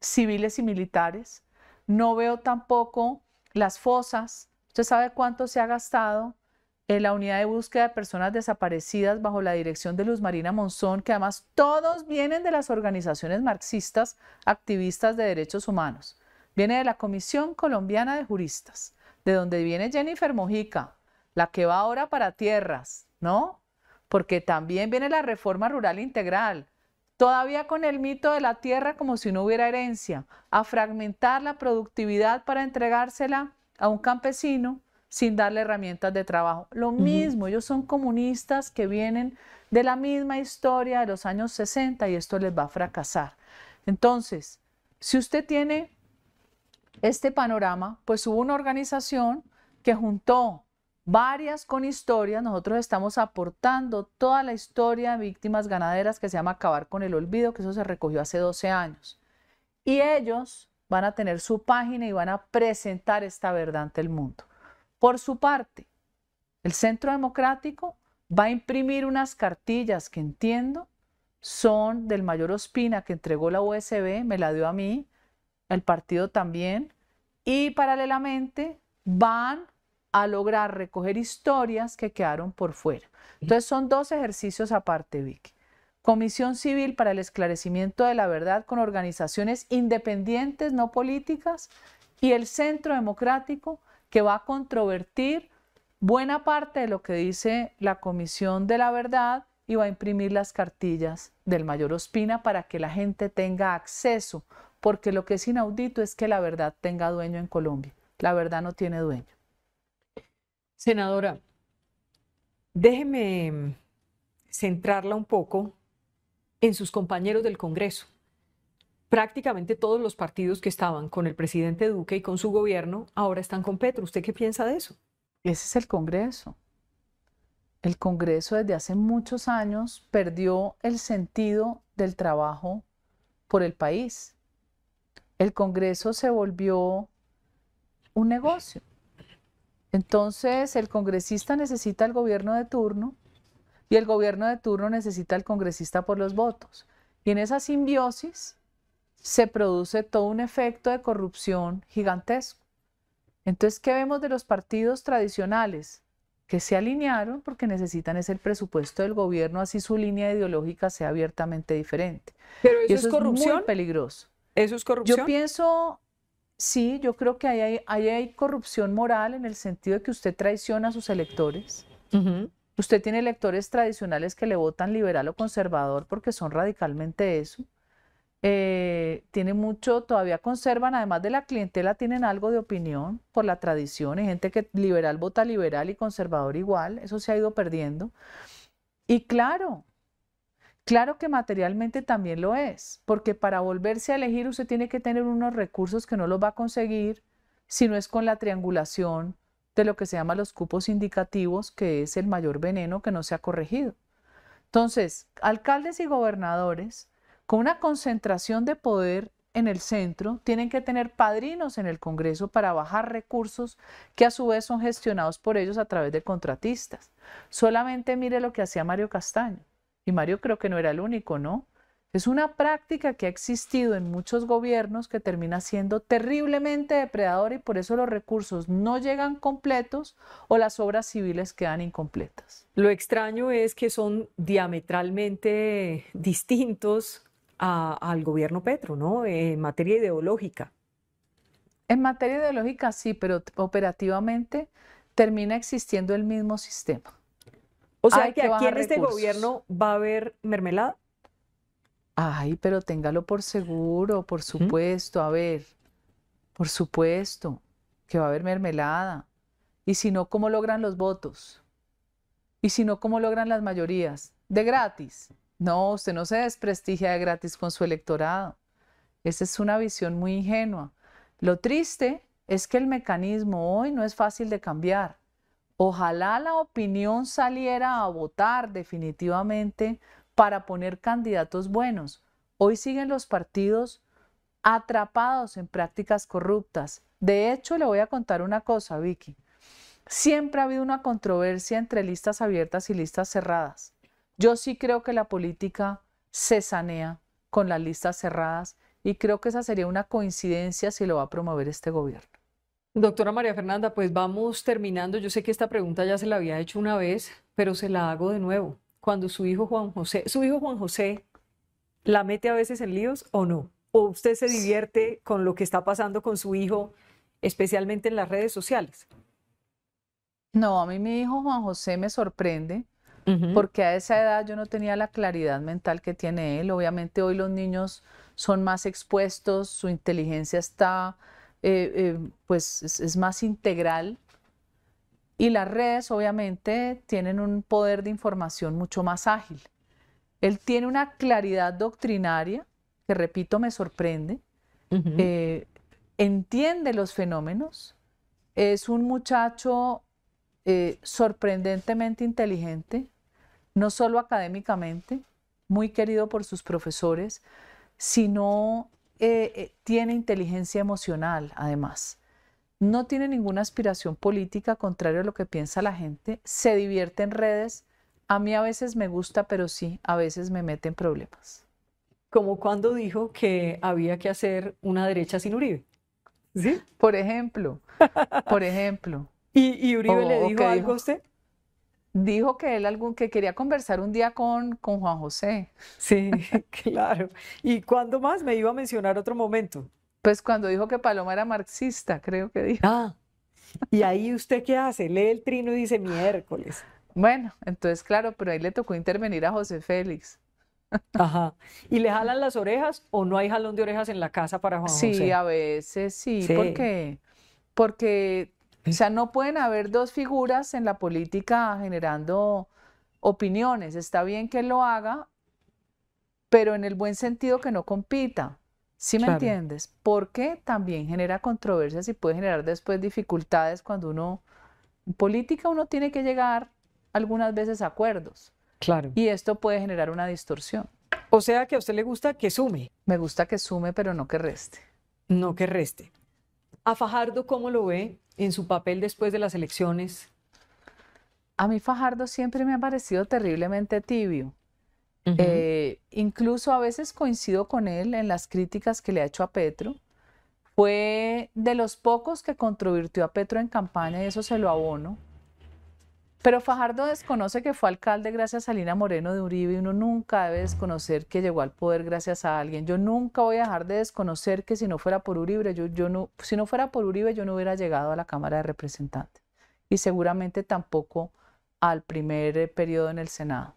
civiles y militares. No veo tampoco las fosas. Usted sabe cuánto se ha gastado en la unidad de búsqueda de personas desaparecidas bajo la dirección de Luz Marina Monzón, que además todos vienen de las organizaciones marxistas activistas de derechos humanos. Viene de la Comisión Colombiana de Juristas, de donde viene Jennifer Mojica, la que va ahora para tierras, ¿no? Porque también viene la reforma rural integral, todavía con el mito de la tierra como si no hubiera herencia, a fragmentar la productividad para entregársela a un campesino sin darle herramientas de trabajo. Lo mismo, ellos son comunistas que vienen de la misma historia de los años 60 y esto les va a fracasar. Entonces, si usted tiene este panorama, pues hubo una organización que juntó varias con historias. Nosotros estamos aportando toda la historia de víctimas ganaderas que se llama Acabar con el Olvido, que eso se recogió hace 12 años. Y ellos van a tener su página y van a presentar esta verdad ante el mundo. Por su parte, el Centro Democrático va a imprimir unas cartillas que entiendo son del mayor Ospina que entregó la USB, me la dio a mí, el partido también, y paralelamente van a lograr recoger historias que quedaron por fuera. Entonces son dos ejercicios aparte, Vicky. Comisión Civil para el Esclarecimiento de la Verdad con organizaciones independientes, no políticas, y el Centro Democrático que va a controvertir buena parte de lo que dice la Comisión de la Verdad y va a imprimir las cartillas del mayor Ospina para que la gente tenga acceso porque lo que es inaudito es que la verdad tenga dueño en Colombia. La verdad no tiene dueño. Senadora, déjeme mm,
centrarla un poco en sus compañeros del Congreso. Prácticamente todos los partidos que estaban con el presidente Duque y con su gobierno ahora están con Petro. ¿Usted
qué piensa de eso? Ese es el Congreso. El Congreso desde hace muchos años perdió el sentido del trabajo por el país el Congreso se volvió un negocio. Entonces el congresista necesita al gobierno de turno y el gobierno de turno necesita al congresista por los votos. Y en esa simbiosis se produce todo un efecto de corrupción gigantesco. Entonces, ¿qué vemos de los partidos tradicionales? Que se alinearon porque necesitan ese presupuesto del gobierno, así su línea ideológica sea abiertamente diferente. Pero eso, es corrupción. Es peligroso. ¿Eso es corrupción? Yo pienso, sí, yo creo que ahí hay, hay corrupción moral en el sentido de que usted traiciona a sus electores. Usted tiene electores tradicionales que le votan liberal o conservador porque son radicalmente eso. Eh, tiene mucho, todavía conservan, además de la clientela, tienen algo de opinión por la tradición. Hay gente que liberal vota liberal y conservador igual, eso se ha ido perdiendo. Y claro, Claro que materialmente también lo es, porque para volverse a elegir usted tiene que tener unos recursos que no los va a conseguir si no es con la triangulación de lo que se llama los cupos indicativos, que es el mayor veneno que no se ha corregido. Entonces, alcaldes y gobernadores con una concentración de poder en el centro tienen que tener padrinos en el Congreso para bajar recursos que a su vez son gestionados por ellos a través de contratistas. Solamente mire lo que hacía Mario Castaño. Y Mario creo que no era el único, ¿no? Es una práctica que ha existido en muchos gobiernos que termina siendo terriblemente depredadora y por eso los recursos no llegan completos o las obras civiles quedan incompletas.
Lo extraño es que son diametralmente distintos al gobierno Petro, ¿no?
En materia ideológica. En materia ideológica sí, pero operativamente termina existiendo el mismo sistema. O sea que, aquí en este gobierno
va a haber mermelada.
Ay, pero téngalo por seguro, por supuesto. A ver, por supuesto que va a haber mermelada. Y si no, ¿cómo logran los votos? Y si no, ¿cómo logran las mayorías? De gratis. No, usted no se desprestigia de gratis con su electorado. Esa es una visión muy ingenua. Lo triste es que el mecanismo hoy no es fácil de cambiar. Ojalá la opinión saliera a votar definitivamente para poner candidatos buenos. Hoy siguen los partidos atrapados en prácticas corruptas. De hecho, le voy a contar una cosa, Vicky. Siempre ha habido una controversia entre listas abiertas y listas cerradas. Yo sí creo que la política se sanea con las listas cerradas y creo que esa sería una coincidencia si lo va a promover este gobierno. Doctora María Fernanda, pues
vamos terminando. Yo sé que esta pregunta ya se la había hecho una vez, pero se la hago de nuevo. Cuando su hijo Juan José, su hijo Juan José, ¿la mete a veces en líos o no? ¿O usted se divierte con lo que está pasando con su hijo, especialmente en las redes sociales?
No, a mí mi hijo Juan José me sorprende porque a esa edad yo no tenía la claridad mental que tiene él. Obviamente hoy los niños son más expuestos, su inteligencia está eh, eh, pues es, más integral. Y las redes obviamente tienen un poder de información mucho más ágil. Él tiene una claridad doctrinaria que, repito, me sorprende. Eh, entiende los fenómenos. Es un muchacho sorprendentemente inteligente, no solo académicamente, muy querido por sus profesores, sino eh, eh, tiene inteligencia emocional, además. No tiene ninguna aspiración política, contrario a lo que piensa la gente. Se divierte en redes. A mí a veces me gusta, pero sí, a veces me mete en problemas. Como cuando dijo que había que hacer una derecha sin Uribe. ¿Sí? Por ejemplo, por ejemplo. ¿Y, Uribe le dijo algo a usted? dijo que él algún que quería conversar un día con, con Juan José. Sí, claro. ¿Y cuándo más me iba a mencionar otro momento? Pues cuando dijo que Paloma era marxista, creo que dijo. Ah. ¿Y ahí usted qué hace? Lee el trino y dice miércoles. Bueno, entonces claro, pero ahí le tocó intervenir a José Félix. Ajá.
¿Y le jalan las orejas o no hay jalón de orejas en la casa para Juan José? Sí, a
veces sí, sí. porque porque o sea, no pueden haber dos figuras en la política generando opiniones. Está bien que lo haga, pero en el buen sentido que no compita. ¿Sí me entiendes? Porque también genera controversias y puede generar después dificultades cuando uno, en política uno tiene que llegar algunas veces a acuerdos. Claro. Y esto puede generar una distorsión. O sea que a usted le gusta que sume. Me gusta que sume, pero no que reste. No que reste.
¿A Fajardo cómo lo ve en su papel después de las elecciones?
A mí Fajardo siempre me ha parecido terriblemente tibio. Eh, incluso a veces coincido con él en las críticas que le ha hecho a Petro. Fue de los pocos que controvirtió a Petro en campaña y eso se lo abono. Pero Fajardo desconoce que fue alcalde gracias a Lina Moreno de Uribe. y Uno nunca debe desconocer que llegó al poder gracias a alguien. Yo nunca voy a dejar de desconocer que si no fuera por Uribe, yo, no, si no fuera por Uribe, yo no hubiera llegado a la Cámara de Representantes. Y seguramente tampoco al primer eh, periodo en el Senado.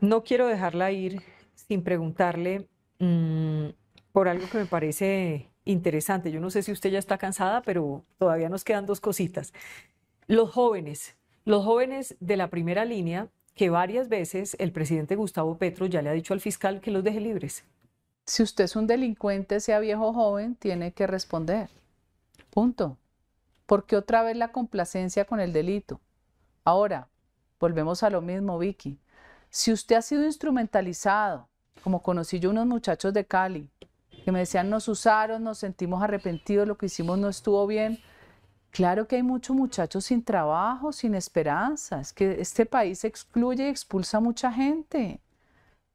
No quiero dejarla ir sin preguntarle
mm, por algo que me parece interesante. Yo no sé si usted ya está cansada, pero todavía nos quedan dos cositas. Los jóvenes, los jóvenes de la primera línea, que varias veces el presidente Gustavo Petro ya le ha dicho al fiscal que los deje libres.
Si usted es un delincuente, sea viejo o joven, tiene que responder. Punto. Porque otra vez la complacencia con el delito. Ahora, volvemos a lo mismo, Vicky. Si usted ha sido instrumentalizado, como conocí yo unos muchachos de Cali, que me decían nos usaron, nos sentimos arrepentidos, lo que hicimos no estuvo bien, Claro que hay muchos muchachos sin trabajo, sin esperanzas, que este país excluye y expulsa a mucha gente.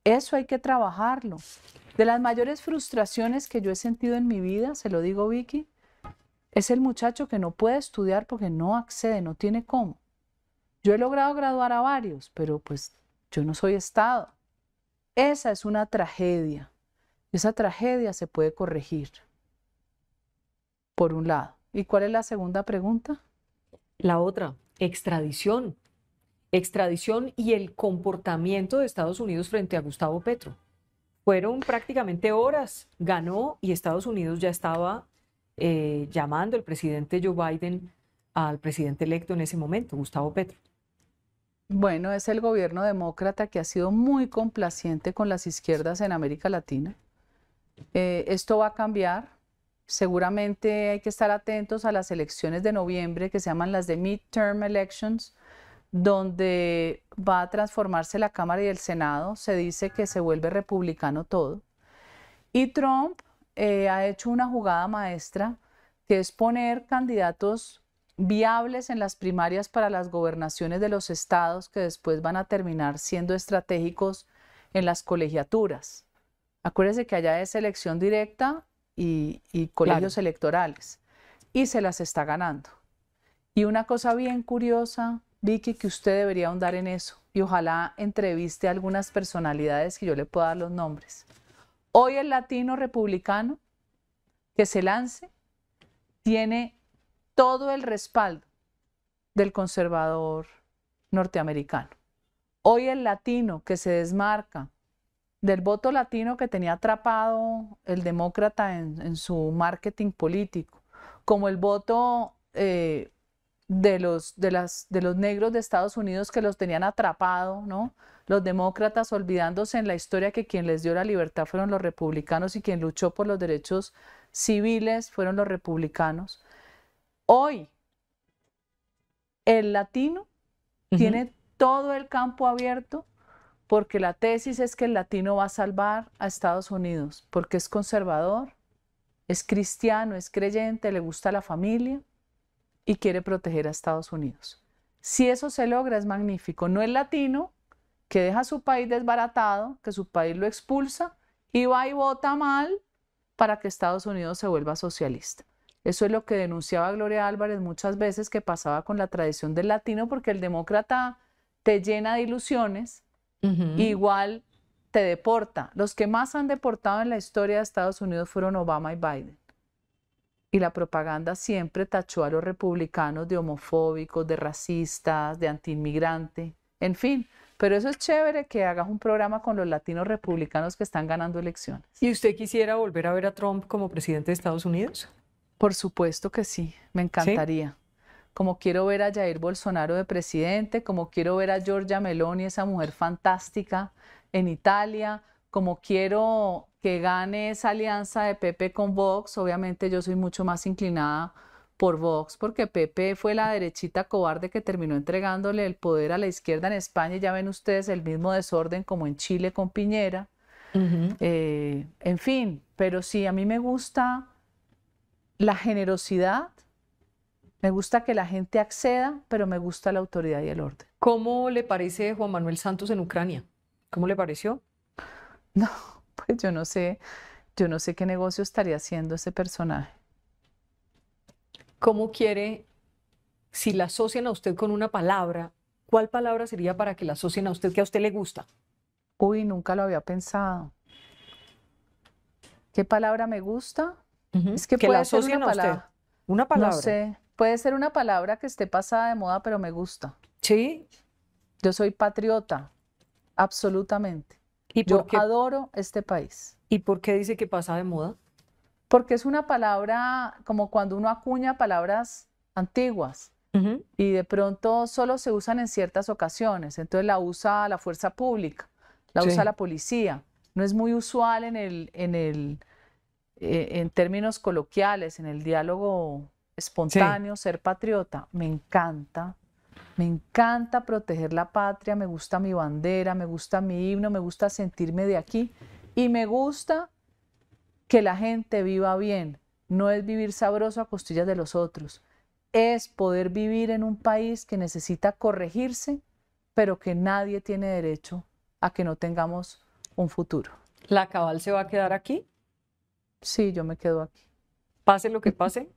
Eso hay que trabajarlo. De las mayores frustraciones que yo he sentido en mi vida, se lo digo Vicky, es el muchacho que no puede estudiar porque no accede, no tiene cómo. Yo he logrado graduar a varios, pero pues yo no soy Estado. Esa es una tragedia. Esa tragedia se puede corregir, por un lado. ¿Y cuál es la segunda pregunta? La otra, extradición. Extradición
y el comportamiento de Estados Unidos frente a Gustavo Petro. Fueron prácticamente horas, ganó y Estados Unidos ya estaba eh, llamando el presidente Joe
Biden al presidente electo en ese momento, Gustavo Petro. Bueno, es el gobierno demócrata que ha sido muy complaciente con las izquierdas en América Latina. Eh, esto va a cambiar, Seguramente hay que estar atentos a las elecciones de noviembre, que se llaman las de midterm elections, donde va a transformarse la Cámara y el Senado. Se dice que se vuelve republicano todo. Y Trump eh, ha hecho una jugada maestra, que es poner candidatos viables en las primarias para las gobernaciones de los estados que después van a terminar siendo estratégicos en las colegiaturas. Acuérdense que allá es elección directa y, colegios electorales y se las está ganando. Y una cosa bien curiosa, Vicky, que usted debería ahondar en eso y ojalá entreviste algunas personalidades que yo le pueda dar los nombres. Hoy el latino republicano que se lance tiene todo el respaldo del conservador norteamericano. Hoy el latino que se desmarca del voto latino que tenía atrapado el demócrata en, su marketing político, como el voto eh, de, los, de, las, de los negros de Estados Unidos que los tenían atrapado, ¿no? Los demócratas olvidándose en la historia que quien les dio la libertad fueron los republicanos y quien luchó por los derechos civiles fueron los republicanos. Hoy, el latino tiene todo el campo abierto porque la tesis es que el latino va a salvar a Estados Unidos, porque es conservador, es cristiano, es creyente, le gusta la familia y quiere proteger a Estados Unidos. Si eso se logra es magnífico. No el latino que deja su país desbaratado, que su país lo expulsa y va y vota mal para que Estados Unidos se vuelva socialista. Eso es lo que denunciaba Gloria Álvarez muchas veces que pasaba con la tradición del latino, porque el demócrata te llena de ilusiones, igual te deporta. Los que más han deportado en la historia de Estados Unidos fueron Obama y Biden. Y la propaganda siempre tachó a los republicanos de homofóbicos, de racistas, de antiinmigrante, en fin. Pero eso es chévere que hagas un programa con los latinos republicanos que están ganando elecciones. ¿Y usted
quisiera volver a ver a Trump como presidente de Estados Unidos? Por supuesto que sí, me encantaría
como quiero ver a Jair Bolsonaro de presidente, como quiero ver a Giorgia Meloni, esa mujer fantástica en Italia, como quiero que gane esa alianza de Pepe con Vox, obviamente yo soy mucho más inclinada por Vox, porque Pepe fue la derechita cobarde que terminó entregándole el poder a la izquierda en España, y ya ven ustedes el mismo desorden como en Chile con Piñera. Eh, en fin, pero sí, a mí me gusta la generosidad me gusta que la gente acceda, pero me gusta la autoridad y el orden.
¿Cómo le parece Juan Manuel
Santos en Ucrania? ¿Cómo le pareció? No, pues yo no sé, yo no sé qué negocio estaría haciendo ese personaje.
¿Cómo quiere, si la asocian a usted con una palabra, cuál palabra sería para que la asocien
a usted que a usted le gusta? Uy, nunca lo había pensado. ¿Qué palabra me gusta? Es que, puede la ser una palabra. Usted. Una palabra. No sé. Puede ser una palabra que esté pasada de moda, pero me gusta. Sí. Yo soy patriota, absolutamente. ¿Y Yo adoro este país. ¿Y por qué dice que pasa de moda? Porque es una palabra como cuando uno acuña palabras antiguas y de pronto solo se usan en ciertas ocasiones. Entonces la usa la fuerza pública, la usa la policía. No es muy usual en el, en eh, en términos coloquiales, en el diálogo espontáneo, ser patriota. Me encanta, me encanta proteger la patria, me gusta mi bandera, me gusta mi himno, me gusta sentirme de aquí y me gusta que la gente viva bien. No es vivir sabroso a costillas de los otros, es poder vivir en un país que necesita corregirse, pero que nadie tiene derecho a que no tengamos un futuro.
¿La cabal se va a quedar aquí?
Sí, yo me quedo aquí.
Pase lo que pase.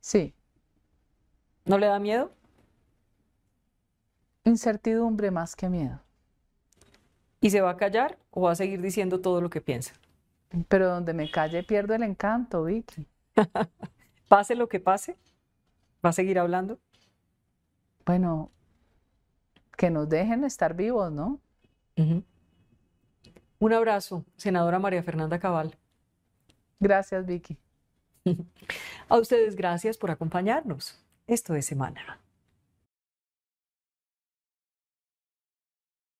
Sí. ¿No le da miedo? Incertidumbre más que miedo.
¿Y se va a callar o va a seguir diciendo todo lo que piensa?
Pero donde me calle pierdo el encanto, Vicky.
pase lo que pase,
¿va a seguir hablando? Bueno, que nos dejen estar vivos, ¿no?
Un abrazo, senadora María Fernanda Cabal. Gracias, Vicky. A ustedes gracias por acompañarnos. Esto de Semana.